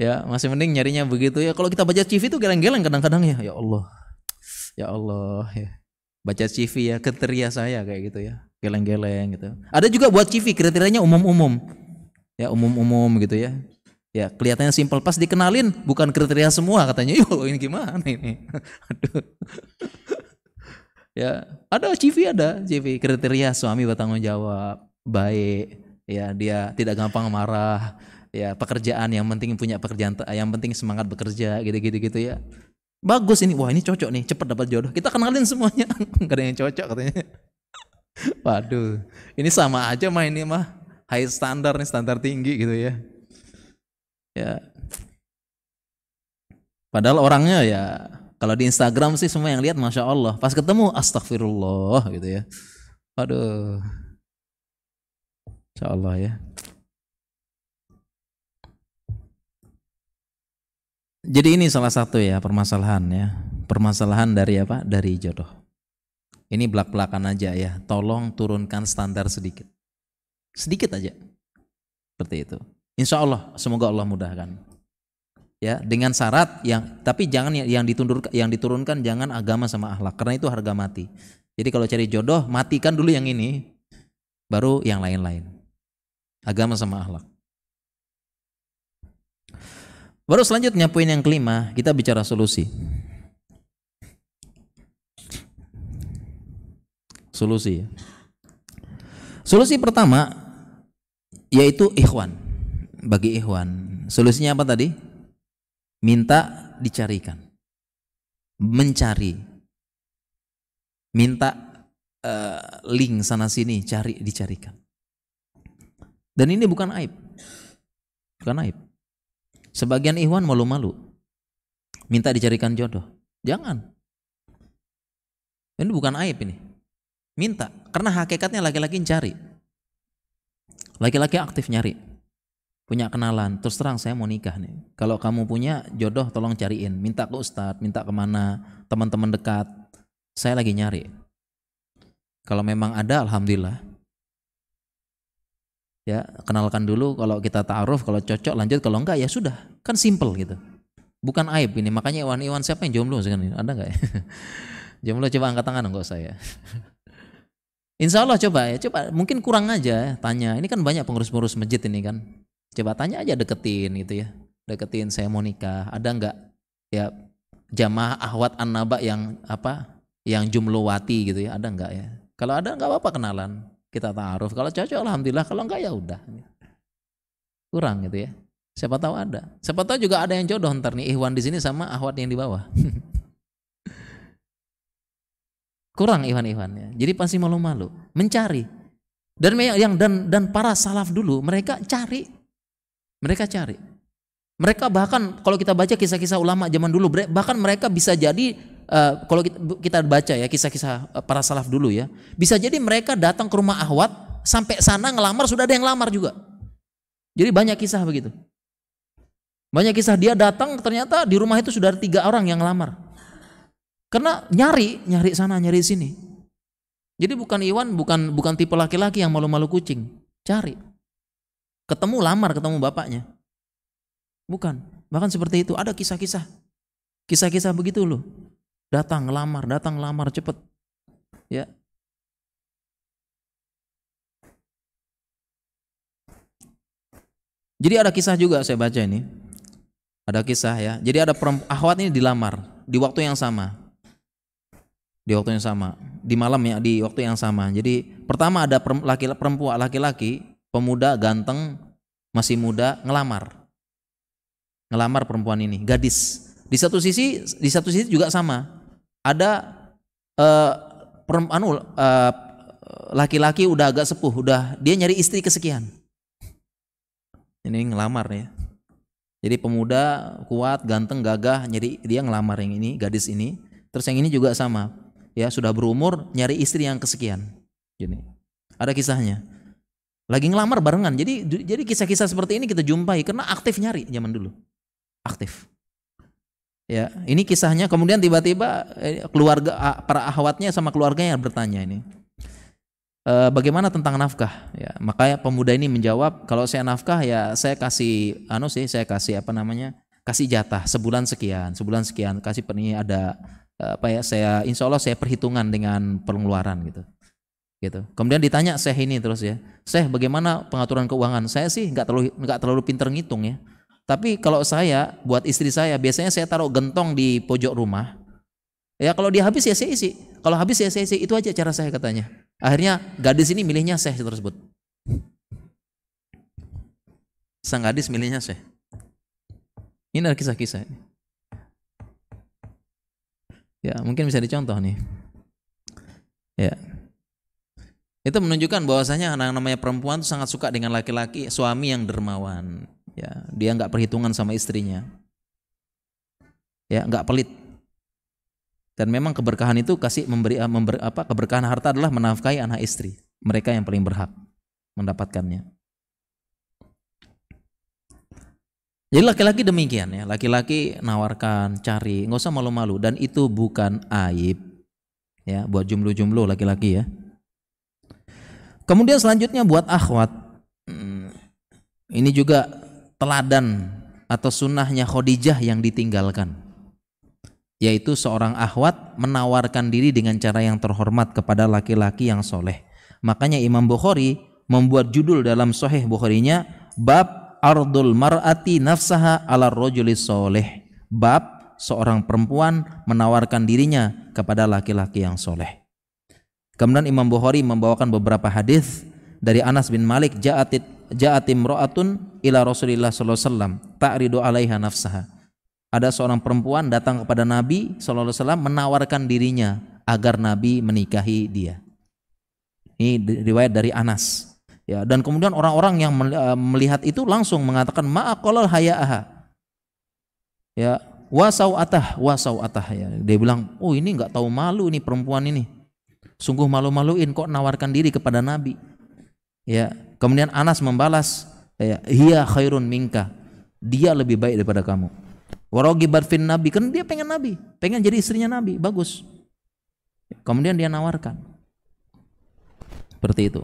ya masih mending nyarinya begitu ya kalau kita baca CV itu geleng-geleng kadang-kadang ya ya Allah ya Allah ya baca CV ya kriteria saya kayak gitu ya geleng-geleng gitu ada juga buat CV kriterianya umum-umum ya umum-umum gitu ya ya kelihatannya simpel pas dikenalin bukan kriteria semua katanya ya Allah <laughs> ini gimana ini <laughs> aduh ya ada CV ada CV kriteria suami bertanggung jawab baik ya dia tidak gampang marah ya pekerjaan yang penting punya pekerjaan yang penting semangat bekerja gitu-gitu gitu ya bagus ini wah ini cocok nih cepat dapat jodoh kita kenalin semuanya <laughs> gak ada yang cocok katanya <laughs> waduh ini sama aja mah ini mah high standar nih standar tinggi gitu ya ya padahal orangnya ya kalau di Instagram sih semua yang lihat masya Allah. Pas ketemu astagfirullah gitu ya. Aduh. Insya Allah ya. Jadi ini salah satu ya permasalahan ya. Permasalahan dari apa? Dari jodoh. Ini belak-belakan aja ya. Tolong turunkan standar sedikit. Sedikit aja. Seperti itu. Insya Allah, semoga Allah mudahkan ya dengan syarat yang tapi jangan yang, ditundur yang diturunkan jangan agama sama akhlak karena itu harga mati. Jadi kalau cari jodoh matikan dulu yang ini baru yang lain-lain. Agama sama akhlak. Baru selanjutnya poin yang kelima kita bicara solusi. Solusi ya. Solusi pertama yaitu ikhwan. Bagi ikhwan. Solusinya apa tadi? minta dicarikan mencari minta uh, link sana sini cari dicarikan dan ini bukan aib bukan aib sebagian ikhwan malu-malu minta dicarikan jodoh jangan ini bukan aib ini minta karena hakikatnya laki-laki cari laki-laki aktif nyari punya kenalan terus terang saya mau nikah nih kalau kamu punya jodoh tolong cariin minta ke ustadz minta kemana teman-teman dekat saya lagi nyari kalau memang ada alhamdulillah ya kenalkan dulu kalau kita taruh kalau cocok lanjut kalau enggak ya sudah kan simple gitu bukan aib ini makanya iwan-iwan siapa yang jomblo sekarang ini ada nggak ya <laughs> jomblo coba angkat tangan enggak saya <laughs> Insya Allah coba ya, coba mungkin kurang aja ya, tanya. Ini kan banyak pengurus-pengurus masjid ini kan, Coba tanya aja deketin gitu ya. Deketin saya mau nikah, ada nggak ya jamaah ahwat an-naba yang apa? Yang jumluwati gitu ya, ada nggak ya? Kalau ada nggak apa-apa kenalan, kita taruh Kalau cocok alhamdulillah, kalau nggak ya udah. Kurang gitu ya. Siapa tahu ada. Siapa tahu juga ada yang jodoh ntar nih Ikhwan di sini sama ahwat yang di bawah. <laughs> Kurang Iwan Iwan ya. Jadi pasti malu-malu, mencari. Dan yang dan dan para salaf dulu mereka cari mereka cari. Mereka bahkan kalau kita baca kisah-kisah ulama zaman dulu, bahkan mereka bisa jadi uh, kalau kita, baca ya kisah-kisah eh, para salaf dulu ya, bisa jadi mereka datang ke rumah ahwat sampai sana ngelamar sudah ada yang lamar juga. Jadi banyak kisah begitu. Banyak kisah dia datang ternyata di rumah itu sudah ada tiga orang yang ngelamar. Karena nyari, nyari sana, nyari sini. Jadi bukan Iwan, bukan bukan tipe laki-laki yang malu-malu kucing. Cari ketemu lamar ketemu bapaknya bukan bahkan seperti itu ada kisah-kisah kisah-kisah begitu loh datang lamar datang lamar cepet ya Jadi ada kisah juga saya baca ini. Ada kisah ya. Jadi ada ahwat ini dilamar di waktu yang sama. Di waktu yang sama, di malam ya, di waktu yang sama. Jadi pertama ada laki perempuan laki-laki pemuda ganteng masih muda ngelamar ngelamar perempuan ini gadis di satu sisi di satu sisi juga sama ada eh, perempuan uh, eh, laki-laki udah agak sepuh udah dia nyari istri kesekian ini ngelamar ya jadi pemuda kuat ganteng gagah nyari dia ngelamar yang ini gadis ini terus yang ini juga sama ya sudah berumur nyari istri yang kesekian jadi ada kisahnya lagi ngelamar barengan. Jadi jadi kisah-kisah seperti ini kita jumpai karena aktif nyari zaman dulu. Aktif. Ya, ini kisahnya kemudian tiba-tiba eh, keluarga para ahwatnya sama keluarganya bertanya ini. E, bagaimana tentang nafkah? Ya, makanya pemuda ini menjawab, kalau saya nafkah ya saya kasih anu sih, saya kasih apa namanya? kasih jatah sebulan sekian, sebulan sekian, kasih ini ada eh, apa ya? Saya insya Allah saya perhitungan dengan pengeluaran gitu gitu. Kemudian ditanya Syekh ini terus ya, Syekh bagaimana pengaturan keuangan? Saya sih nggak terlalu nggak terlalu pinter ngitung ya. Tapi kalau saya buat istri saya biasanya saya taruh gentong di pojok rumah. Ya kalau dia habis ya saya isi. Kalau habis ya saya isi. Itu aja cara saya katanya. Akhirnya gadis ini milihnya Syekh tersebut. Sang gadis milihnya Syekh. Ini ada kisah-kisah. Ya mungkin bisa dicontoh nih. Ya. Itu menunjukkan bahwasanya anak namanya perempuan itu sangat suka dengan laki-laki suami yang dermawan. Ya, dia nggak perhitungan sama istrinya. Ya, nggak pelit. Dan memang keberkahan itu kasih memberi eh, member, apa keberkahan harta adalah menafkahi anak istri. Mereka yang paling berhak mendapatkannya. Jadi laki-laki demikian ya, laki-laki nawarkan, cari, nggak usah malu-malu dan itu bukan aib ya buat jumlah-jumlah laki-laki ya. Kemudian selanjutnya buat akhwat. Hmm, ini juga teladan atau sunnahnya Khadijah yang ditinggalkan. Yaitu seorang akhwat menawarkan diri dengan cara yang terhormat kepada laki-laki yang soleh. Makanya Imam Bukhari membuat judul dalam Sahih nya bab ardul mar'ati nafsaha ala rojulis soleh. Bab seorang perempuan menawarkan dirinya kepada laki-laki yang soleh. Kemudian Imam Bukhari membawakan beberapa hadis dari Anas bin Malik ja'atit ja'atim ra'atun ila Rasulillah sallallahu alaihi wasallam ta'ridu alaiha nafsaha. Ada seorang perempuan datang kepada Nabi sallallahu alaihi menawarkan dirinya agar Nabi menikahi dia. Ini riwayat dari Anas. Ya, dan kemudian orang-orang yang eh, melihat itu langsung mengatakan ma'aqalal hayaaha. Ya, wasau atah, wasau atah ya. Dia bilang, "Oh, ini nggak tahu malu ini perempuan ini." sungguh malu-maluin kok nawarkan diri kepada Nabi. Ya, kemudian Anas membalas, ya, "Hiya khairun minka." Dia lebih baik daripada kamu. Warogi barfin Nabi, kan dia pengen Nabi, pengen jadi istrinya Nabi, bagus. Kemudian dia nawarkan. Seperti itu.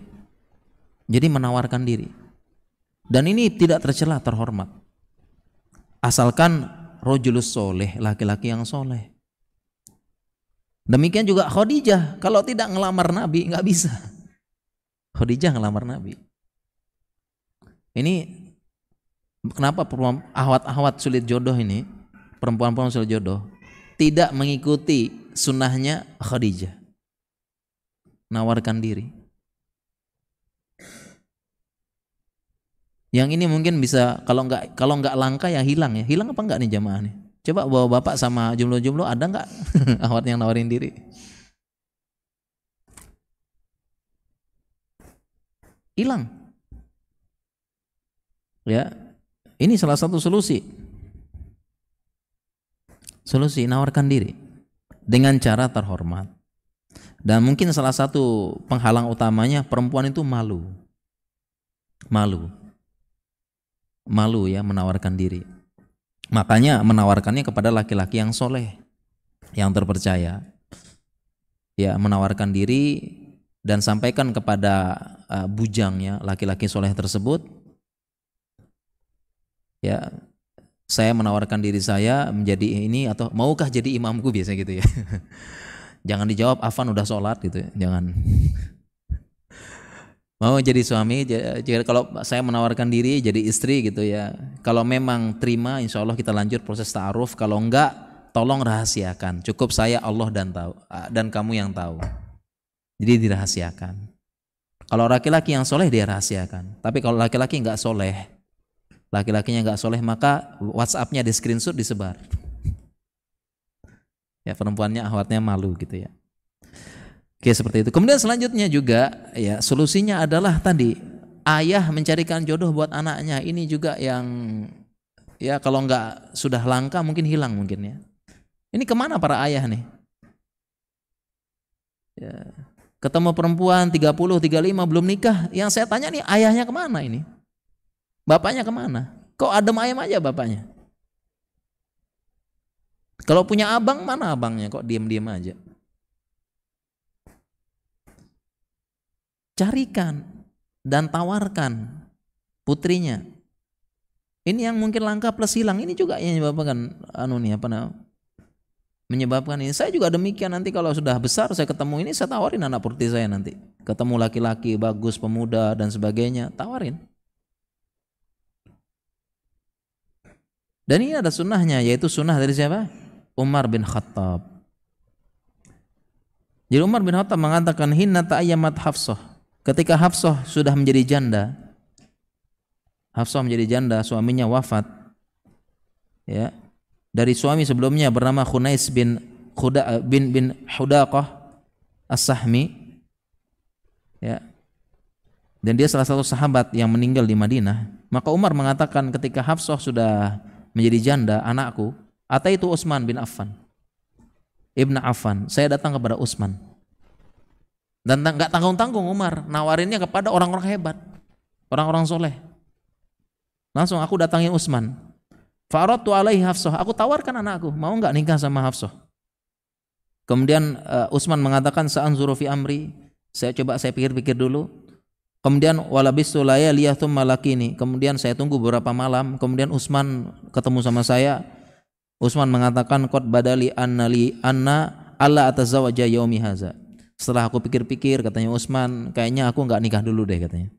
Jadi menawarkan diri. Dan ini tidak tercela, terhormat. Asalkan rojulus soleh, laki-laki yang soleh. Demikian juga Khadijah, kalau tidak ngelamar Nabi nggak bisa. Khadijah ngelamar Nabi. Ini kenapa perempuan ahwat-ahwat sulit jodoh ini, perempuan-perempuan sulit jodoh, tidak mengikuti sunnahnya Khadijah. Nawarkan diri. Yang ini mungkin bisa kalau nggak kalau nggak langka ya hilang ya. Hilang apa nggak nih jamaah nih? Coba bawa bapak sama jumlah-jumlah ada nggak <laughs> awat yang nawarin diri? Hilang. Ya, ini salah satu solusi. Solusi nawarkan diri dengan cara terhormat. Dan mungkin salah satu penghalang utamanya perempuan itu malu. Malu. Malu ya menawarkan diri Makanya menawarkannya kepada laki-laki yang soleh, yang terpercaya. Ya, menawarkan diri dan sampaikan kepada uh, bujangnya laki-laki soleh tersebut. Ya, saya menawarkan diri saya menjadi ini atau maukah jadi imamku biasanya gitu ya. <laughs> Jangan dijawab Afan udah sholat gitu, ya. jangan mau jadi suami jadi kalau saya menawarkan diri jadi istri gitu ya kalau memang terima insya Allah kita lanjut proses ta'aruf kalau enggak tolong rahasiakan cukup saya Allah dan tahu ah, dan kamu yang tahu jadi dirahasiakan kalau laki-laki yang soleh dia rahasiakan tapi kalau laki-laki nggak soleh laki-lakinya nggak soleh maka WhatsAppnya di screenshot disebar ya perempuannya ahwatnya malu gitu ya Oke, seperti itu. Kemudian selanjutnya juga ya, solusinya adalah tadi ayah mencarikan jodoh buat anaknya. Ini juga yang ya kalau nggak sudah langka mungkin hilang mungkin ya. Ini kemana para ayah nih? Ya. Ketemu perempuan 30, 35 belum nikah. Yang saya tanya nih ayahnya kemana ini? Bapaknya kemana? Kok adem ayam aja bapaknya? Kalau punya abang mana abangnya kok diem-diem aja? carikan dan tawarkan putrinya. Ini yang mungkin langka plus hilang ini juga yang menyebabkan anu nih apa namanya menyebabkan ini. Saya juga demikian nanti kalau sudah besar saya ketemu ini saya tawarin anak putri saya nanti. Ketemu laki-laki bagus, pemuda dan sebagainya, tawarin. Dan ini ada sunnahnya yaitu sunnah dari siapa? Umar bin Khattab. Jadi Umar bin Khattab mengatakan hinna ta'ayyamat Hafsah Ketika Hafsah sudah menjadi janda, Hafsah menjadi janda, suaminya wafat. Ya. Dari suami sebelumnya bernama Khunais bin Khuda, bin bin Hudaqah As-Sahmi. Ya. Dan dia salah satu sahabat yang meninggal di Madinah. Maka Umar mengatakan ketika Hafsah sudah menjadi janda, anakku, atau itu Utsman bin Affan. Ibn Affan, saya datang kepada Utsman dan nggak tanggung-tanggung Umar nawarinnya kepada orang-orang hebat, orang-orang soleh. Langsung aku datangi Utsman. tu alaihi Hafsah, aku tawarkan anakku, mau nggak nikah sama Hafsah? Kemudian uh, eh, Utsman mengatakan sa'anzuru fi amri, saya coba saya pikir-pikir dulu. Kemudian walabistu layaliyatum malakini. Kemudian saya tunggu beberapa malam, kemudian Utsman ketemu sama saya. Utsman mengatakan qad badali annali anna alla atazawaja yaumi haza setelah aku pikir-pikir katanya Utsman, kayaknya aku nggak nikah dulu deh katanya.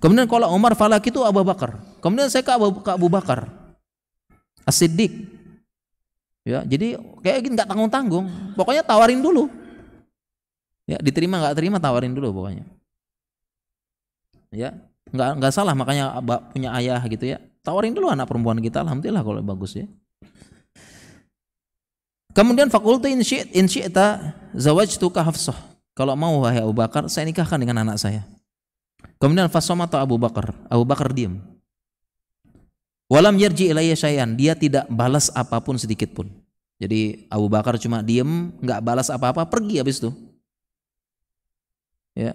Kemudian kalau Umar Falak itu Abu Bakar. Kemudian saya ke Abu, ke Abu Bakar. as Ya, jadi kayak gini nggak tanggung-tanggung. Pokoknya tawarin dulu. Ya, diterima nggak terima tawarin dulu pokoknya. Ya, nggak nggak salah makanya punya ayah gitu ya. Tawarin dulu anak perempuan kita alhamdulillah kalau bagus ya. Kemudian fakulti insyita zawajtuka Hafsah. Kalau mau wahai Abu Bakar, saya nikahkan dengan anak saya. Kemudian fasomata Abu Bakar. Abu Bakar diam. Walam yarji ilayya syai'an. Dia tidak balas apapun sedikit pun. Jadi Abu Bakar cuma diam, nggak balas apa-apa, pergi habis itu. Ya.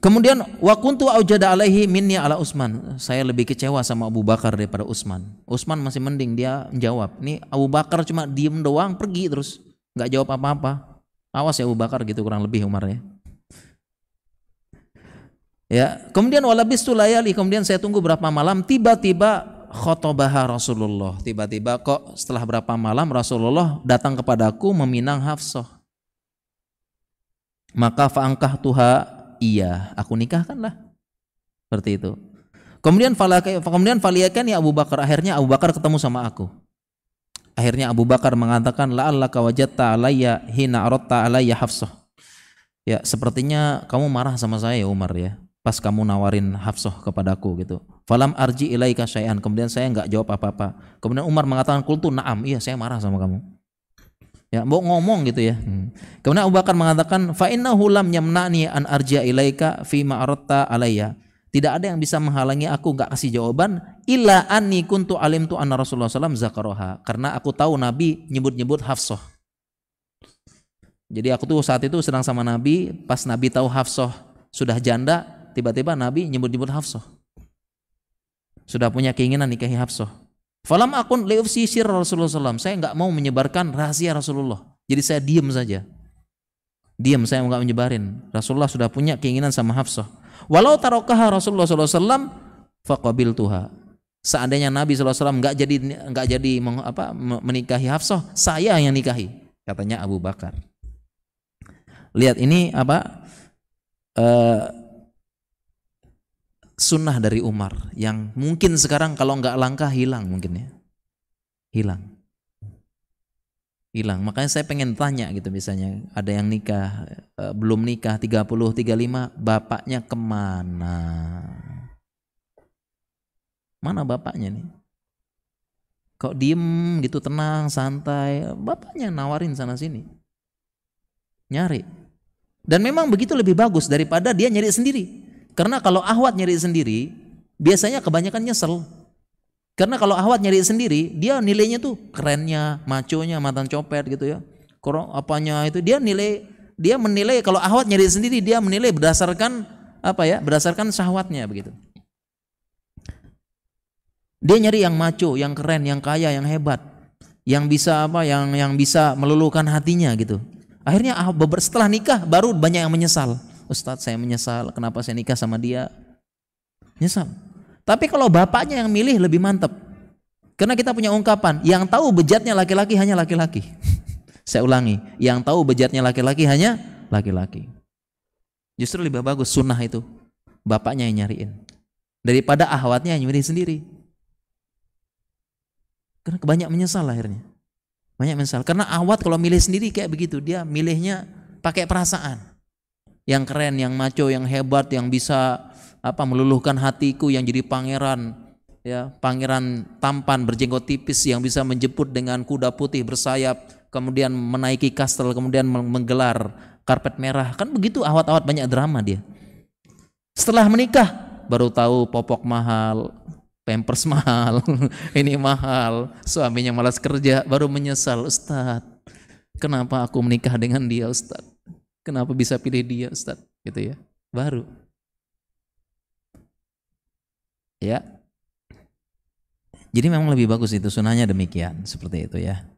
Kemudian wa kuntu aujada alaihi minni ala Utsman. Saya lebih kecewa sama Abu Bakar daripada Utsman. Utsman masih mending dia menjawab. Nih Abu Bakar cuma diem doang, pergi terus nggak jawab apa-apa awas ya Abu Bakar gitu kurang lebih Umar ya ya kemudian walabis layali kemudian saya tunggu berapa malam tiba-tiba khotobah Rasulullah tiba-tiba kok setelah berapa malam Rasulullah datang kepadaku meminang Hafsah maka faangkah tuha iya aku nikahkanlah seperti itu kemudian kemudian faliakan ya Abu Bakar akhirnya Abu Bakar ketemu sama aku Akhirnya Abu Bakar mengatakan la la'allaka wajatta alayya hina arota alayya Hafsah. Ya, sepertinya kamu marah sama saya ya, Umar ya. Pas kamu nawarin Hafsah kepadaku gitu. Falam arji ilaika syai'an. Kemudian saya nggak jawab apa-apa. Kemudian Umar mengatakan kultu na'am. Iya, saya marah sama kamu. Ya, mau ngomong gitu ya. Hmm. Kemudian Abu Bakar mengatakan fa innahu lam yamna'ni an arji ilaika fi ma aratta alayya tidak ada yang bisa menghalangi aku nggak kasih jawaban. Illa anni kuntu alim tu anna Rasulullah SAW zakaroha. Karena aku tahu Nabi nyebut-nyebut Hafsah. Jadi aku tuh saat itu sedang sama Nabi. Pas Nabi tahu Hafsah sudah janda, tiba-tiba Nabi nyebut-nyebut Hafsah. Sudah punya keinginan nikahi Hafsah. Falam akun liufsi sir Rasulullah SAW. Saya nggak mau menyebarkan rahasia Rasulullah. Jadi saya diem saja. diem saya nggak menyebarin. Rasulullah sudah punya keinginan sama Hafsah. Walau tarokah Rasulullah SAW, fakabil tuha. Seandainya Nabi SAW nggak jadi nggak jadi apa, menikahi Hafsah, saya yang nikahi, katanya Abu Bakar. Lihat ini apa uh, sunnah dari Umar yang mungkin sekarang kalau nggak langkah hilang mungkin ya, hilang hilang. Makanya saya pengen tanya gitu misalnya ada yang nikah e, belum nikah 30 35 bapaknya kemana? Mana bapaknya nih? Kok diem gitu tenang santai bapaknya nawarin sana sini nyari dan memang begitu lebih bagus daripada dia nyari sendiri karena kalau ahwat nyari sendiri biasanya kebanyakan nyesel karena kalau Ahwat nyari sendiri, dia nilainya tuh kerennya, maconya, mantan copet gitu ya. Kurang apanya itu dia nilai dia menilai kalau Ahwat nyari sendiri dia menilai berdasarkan apa ya? Berdasarkan syahwatnya begitu. Dia nyari yang maco, yang keren, yang kaya, yang hebat, yang bisa apa? Yang yang bisa meluluhkan hatinya gitu. Akhirnya setelah nikah baru banyak yang menyesal. Ustadz saya menyesal kenapa saya nikah sama dia. Nyesal. Tapi kalau bapaknya yang milih lebih mantep. Karena kita punya ungkapan, yang tahu bejatnya laki-laki hanya laki-laki. <laughs> Saya ulangi, yang tahu bejatnya laki-laki hanya laki-laki. Justru lebih bagus sunnah itu. Bapaknya yang nyariin. Daripada ahwatnya yang nyuri sendiri. Karena banyak menyesal akhirnya. Banyak menyesal. Karena ahwat kalau milih sendiri kayak begitu. Dia milihnya pakai perasaan. Yang keren, yang maco, yang hebat, yang bisa apa meluluhkan hatiku yang jadi pangeran ya pangeran tampan berjenggot tipis yang bisa menjemput dengan kuda putih bersayap kemudian menaiki kastel kemudian menggelar karpet merah kan begitu awat-awat banyak drama dia setelah menikah baru tahu popok mahal pampers mahal <laughs> ini mahal suaminya malas kerja baru menyesal ustad kenapa aku menikah dengan dia ustad kenapa bisa pilih dia ustad gitu ya baru ya jadi memang lebih bagus itu sunahnya demikian seperti itu ya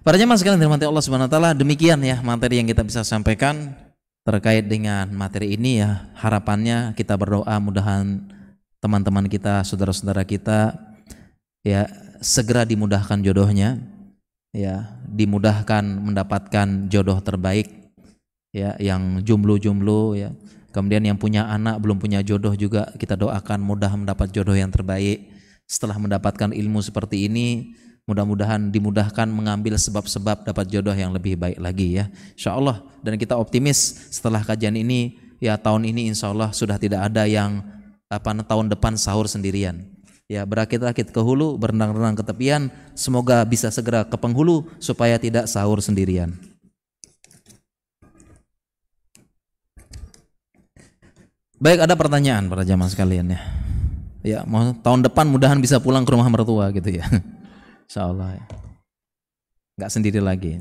para jemaah sekalian dirahmati Allah Subhanahu wa taala demikian ya materi yang kita bisa sampaikan terkait dengan materi ini ya harapannya kita berdoa mudahan teman-teman kita saudara-saudara kita ya segera dimudahkan jodohnya ya dimudahkan mendapatkan jodoh terbaik ya yang jumlu-jumlu ya Kemudian yang punya anak belum punya jodoh juga kita doakan mudah mendapat jodoh yang terbaik. Setelah mendapatkan ilmu seperti ini, mudah-mudahan dimudahkan mengambil sebab-sebab dapat jodoh yang lebih baik lagi ya. Insya Allah dan kita optimis setelah kajian ini ya tahun ini insya Allah sudah tidak ada yang apa tahun depan sahur sendirian. Ya berakit-rakit ke hulu, berenang-renang ke tepian. Semoga bisa segera ke penghulu supaya tidak sahur sendirian. Baik, ada pertanyaan para jamaah sekalian ya. Ya, mau tahun depan mudahan bisa pulang ke rumah mertua gitu ya. <laughs> Insya Allah ya. Nggak sendiri lagi.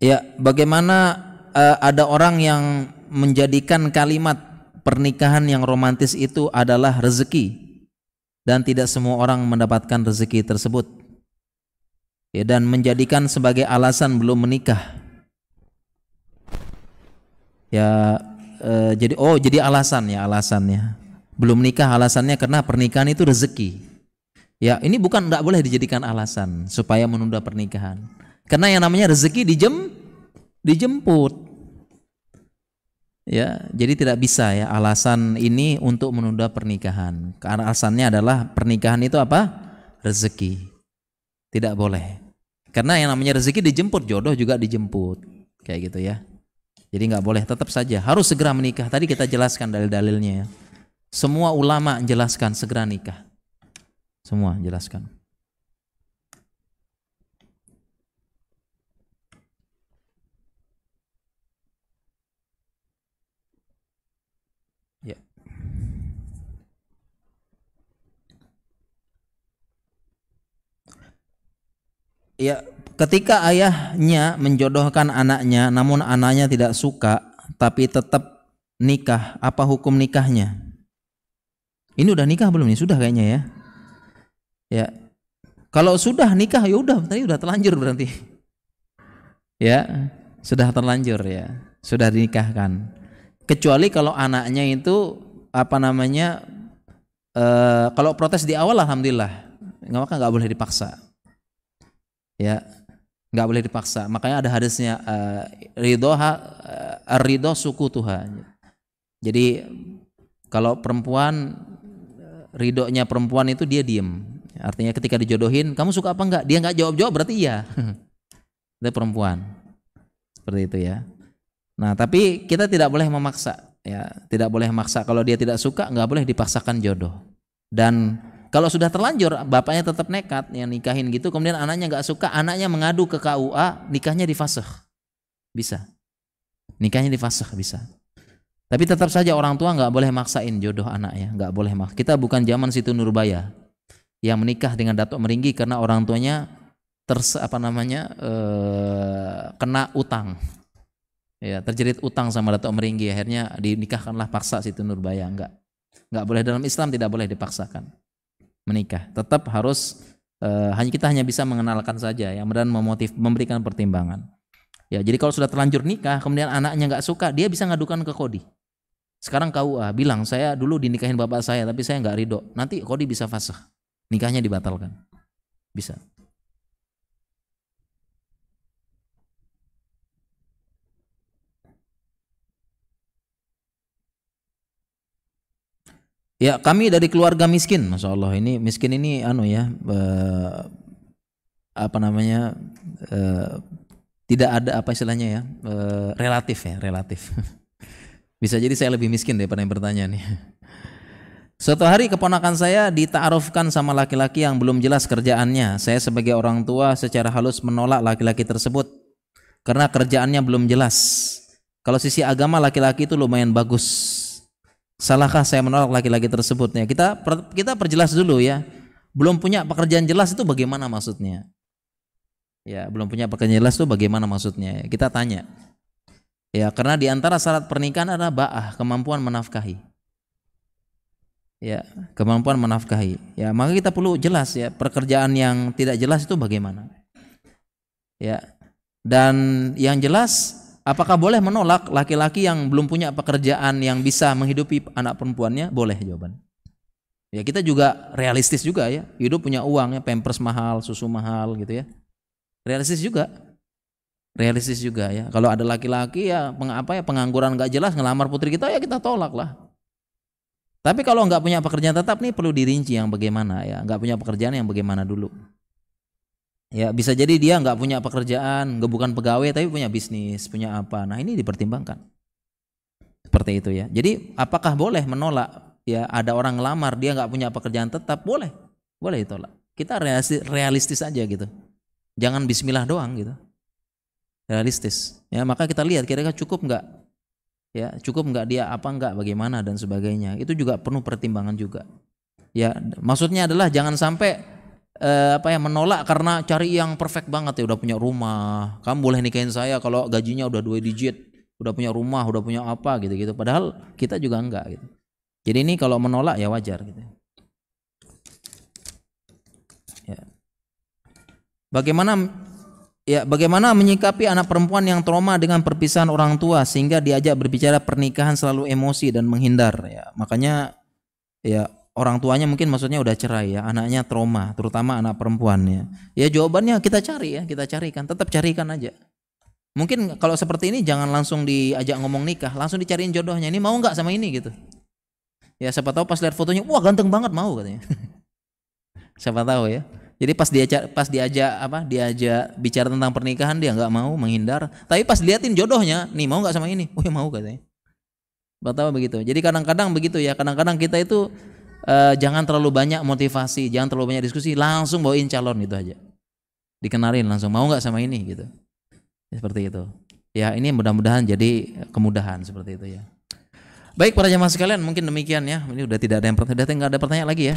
Ya, bagaimana uh, ada orang yang menjadikan kalimat pernikahan yang romantis itu adalah rezeki dan tidak semua orang mendapatkan rezeki tersebut ya, dan menjadikan sebagai alasan belum menikah ya e, jadi oh jadi alasan ya alasannya belum menikah alasannya karena pernikahan itu rezeki ya ini bukan tidak boleh dijadikan alasan supaya menunda pernikahan karena yang namanya rezeki dijem dijemput ya jadi tidak bisa ya alasan ini untuk menunda pernikahan karena alasannya adalah pernikahan itu apa rezeki tidak boleh karena yang namanya rezeki dijemput jodoh juga dijemput kayak gitu ya jadi nggak boleh tetap saja harus segera menikah tadi kita jelaskan dalil-dalilnya ya. semua ulama jelaskan segera nikah semua jelaskan ya ketika ayahnya menjodohkan anaknya namun anaknya tidak suka tapi tetap nikah, apa hukum nikahnya? Ini udah nikah belum nih? Sudah kayaknya ya. Ya. Kalau sudah nikah ya udah, tadi udah terlanjur berarti. Ya, sudah terlanjur ya. Sudah dinikahkan. Kecuali kalau anaknya itu apa namanya? E, kalau protes di awal alhamdulillah. Enggak maka nggak boleh dipaksa ya nggak boleh dipaksa makanya ada hadisnya eh, ridoha eh, ridho suku Tuhan jadi kalau perempuan ridhonya perempuan itu dia diem artinya ketika dijodohin kamu suka apa nggak dia nggak jawab jawab berarti iya <laughs> itu perempuan seperti itu ya nah tapi kita tidak boleh memaksa ya tidak boleh memaksa kalau dia tidak suka nggak boleh dipaksakan jodoh dan kalau sudah terlanjur bapaknya tetap nekat yang nikahin gitu, kemudian anaknya nggak suka, anaknya mengadu ke KUA, nikahnya di difasih. Bisa. Nikahnya di difasih bisa. Tapi tetap saja orang tua nggak boleh maksain jodoh anaknya, nggak boleh mak. Kita bukan zaman situ Nurbaya yang menikah dengan Datuk Meringgi karena orang tuanya terse apa namanya ee, eh, kena utang ya terjerit utang sama Datuk Meringgi akhirnya dinikahkanlah paksa situ Nurbaya enggak enggak boleh dalam Islam tidak boleh dipaksakan menikah. Tetap harus eh, hanya kita hanya bisa mengenalkan saja ya dan memotif memberikan pertimbangan. Ya, jadi kalau sudah terlanjur nikah, kemudian anaknya nggak suka, dia bisa ngadukan ke Kodi. Sekarang kau ah bilang saya dulu dinikahin bapak saya, tapi saya nggak ridho. Nanti Kodi bisa fasah, nikahnya dibatalkan, bisa. Ya kami dari keluarga miskin, masya Allah ini miskin ini anu ya e, apa namanya e, tidak ada apa istilahnya ya e, relatif ya relatif. <laughs> Bisa jadi saya lebih miskin daripada yang bertanya nih. <laughs> Suatu hari keponakan saya ditaarufkan sama laki-laki yang belum jelas kerjaannya. Saya sebagai orang tua secara halus menolak laki-laki tersebut karena kerjaannya belum jelas. Kalau sisi agama laki-laki itu lumayan bagus Salahkah saya menolak laki-laki tersebut? Ya, kita kita perjelas dulu ya. Belum punya pekerjaan jelas itu bagaimana maksudnya? Ya, belum punya pekerjaan jelas itu bagaimana maksudnya? kita tanya. Ya, karena di antara syarat pernikahan ada ba'ah, kemampuan menafkahi. Ya, kemampuan menafkahi. Ya, maka kita perlu jelas ya, pekerjaan yang tidak jelas itu bagaimana? Ya. Dan yang jelas apakah boleh menolak laki-laki yang belum punya pekerjaan yang bisa menghidupi anak perempuannya? Boleh jawaban. Ya kita juga realistis juga ya. Hidup punya uang ya, pampers mahal, susu mahal gitu ya. Realistis juga. Realistis juga ya. Kalau ada laki-laki ya peng, apa ya pengangguran nggak jelas ngelamar putri kita ya kita tolak lah. Tapi kalau nggak punya pekerjaan tetap nih perlu dirinci yang bagaimana ya. Nggak punya pekerjaan yang bagaimana dulu. Ya bisa jadi dia nggak punya pekerjaan, nggak bukan pegawai tapi punya bisnis, punya apa. Nah ini dipertimbangkan. Seperti itu ya. Jadi apakah boleh menolak ya ada orang lamar dia nggak punya pekerjaan tetap boleh, boleh ditolak. Kita realistis, realistis aja gitu. Jangan Bismillah doang gitu. Realistis. Ya maka kita lihat kira-kira cukup nggak ya cukup nggak dia apa nggak bagaimana dan sebagainya itu juga penuh pertimbangan juga ya maksudnya adalah jangan sampai eh, apa ya menolak karena cari yang perfect banget ya udah punya rumah kamu boleh nikahin saya kalau gajinya udah dua digit udah punya rumah udah punya apa gitu gitu padahal kita juga enggak gitu jadi ini kalau menolak ya wajar gitu ya. bagaimana ya bagaimana menyikapi anak perempuan yang trauma dengan perpisahan orang tua sehingga diajak berbicara pernikahan selalu emosi dan menghindar ya makanya ya orang tuanya mungkin maksudnya udah cerai ya, anaknya trauma, terutama anak perempuannya. Ya jawabannya kita cari ya, kita carikan, tetap carikan aja. Mungkin kalau seperti ini jangan langsung diajak ngomong nikah, langsung dicariin jodohnya. Ini mau nggak sama ini gitu. Ya siapa tahu pas lihat fotonya, wah ganteng banget mau katanya. <laughs> siapa tahu ya. Jadi pas diajak pas diajak apa? Diajak bicara tentang pernikahan dia nggak mau menghindar. Tapi pas liatin jodohnya, nih mau nggak sama ini? Oh ya mau katanya. Siapa tahu begitu. Jadi kadang-kadang begitu ya. Kadang-kadang kita itu Eh, jangan terlalu banyak motivasi, jangan terlalu banyak diskusi, langsung bawain calon gitu aja. Dikenalin langsung, mau nggak sama ini gitu. Ya, seperti itu. Ya ini mudah-mudahan jadi kemudahan seperti itu ya. Baik para jamaah sekalian, mungkin demikian ya. Ini udah tidak ada yang sudah tidak ada pertanyaan lagi ya.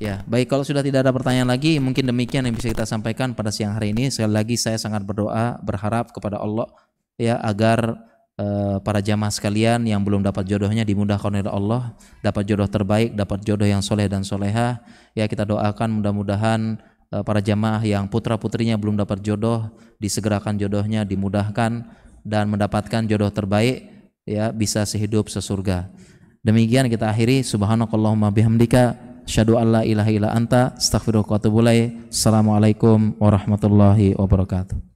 Ya, baik kalau sudah tidak ada pertanyaan lagi, mungkin demikian yang bisa kita sampaikan pada siang hari ini. Sekali lagi saya sangat berdoa, berharap kepada Allah ya agar Eh, para jamaah sekalian yang belum dapat jodohnya dimudahkan oleh Allah, dapat jodoh terbaik, dapat jodoh yang soleh dan soleha. Ya kita doakan mudah-mudahan eh, para jamaah yang putra putrinya belum dapat jodoh disegerakan jodohnya, dimudahkan dan mendapatkan jodoh terbaik. Ya bisa sehidup sesurga. Demikian kita akhiri subhanakallahumma bihamdika syadu alla ilaha illa anta astaghfiruka wa Assalamualaikum warahmatullahi wabarakatuh.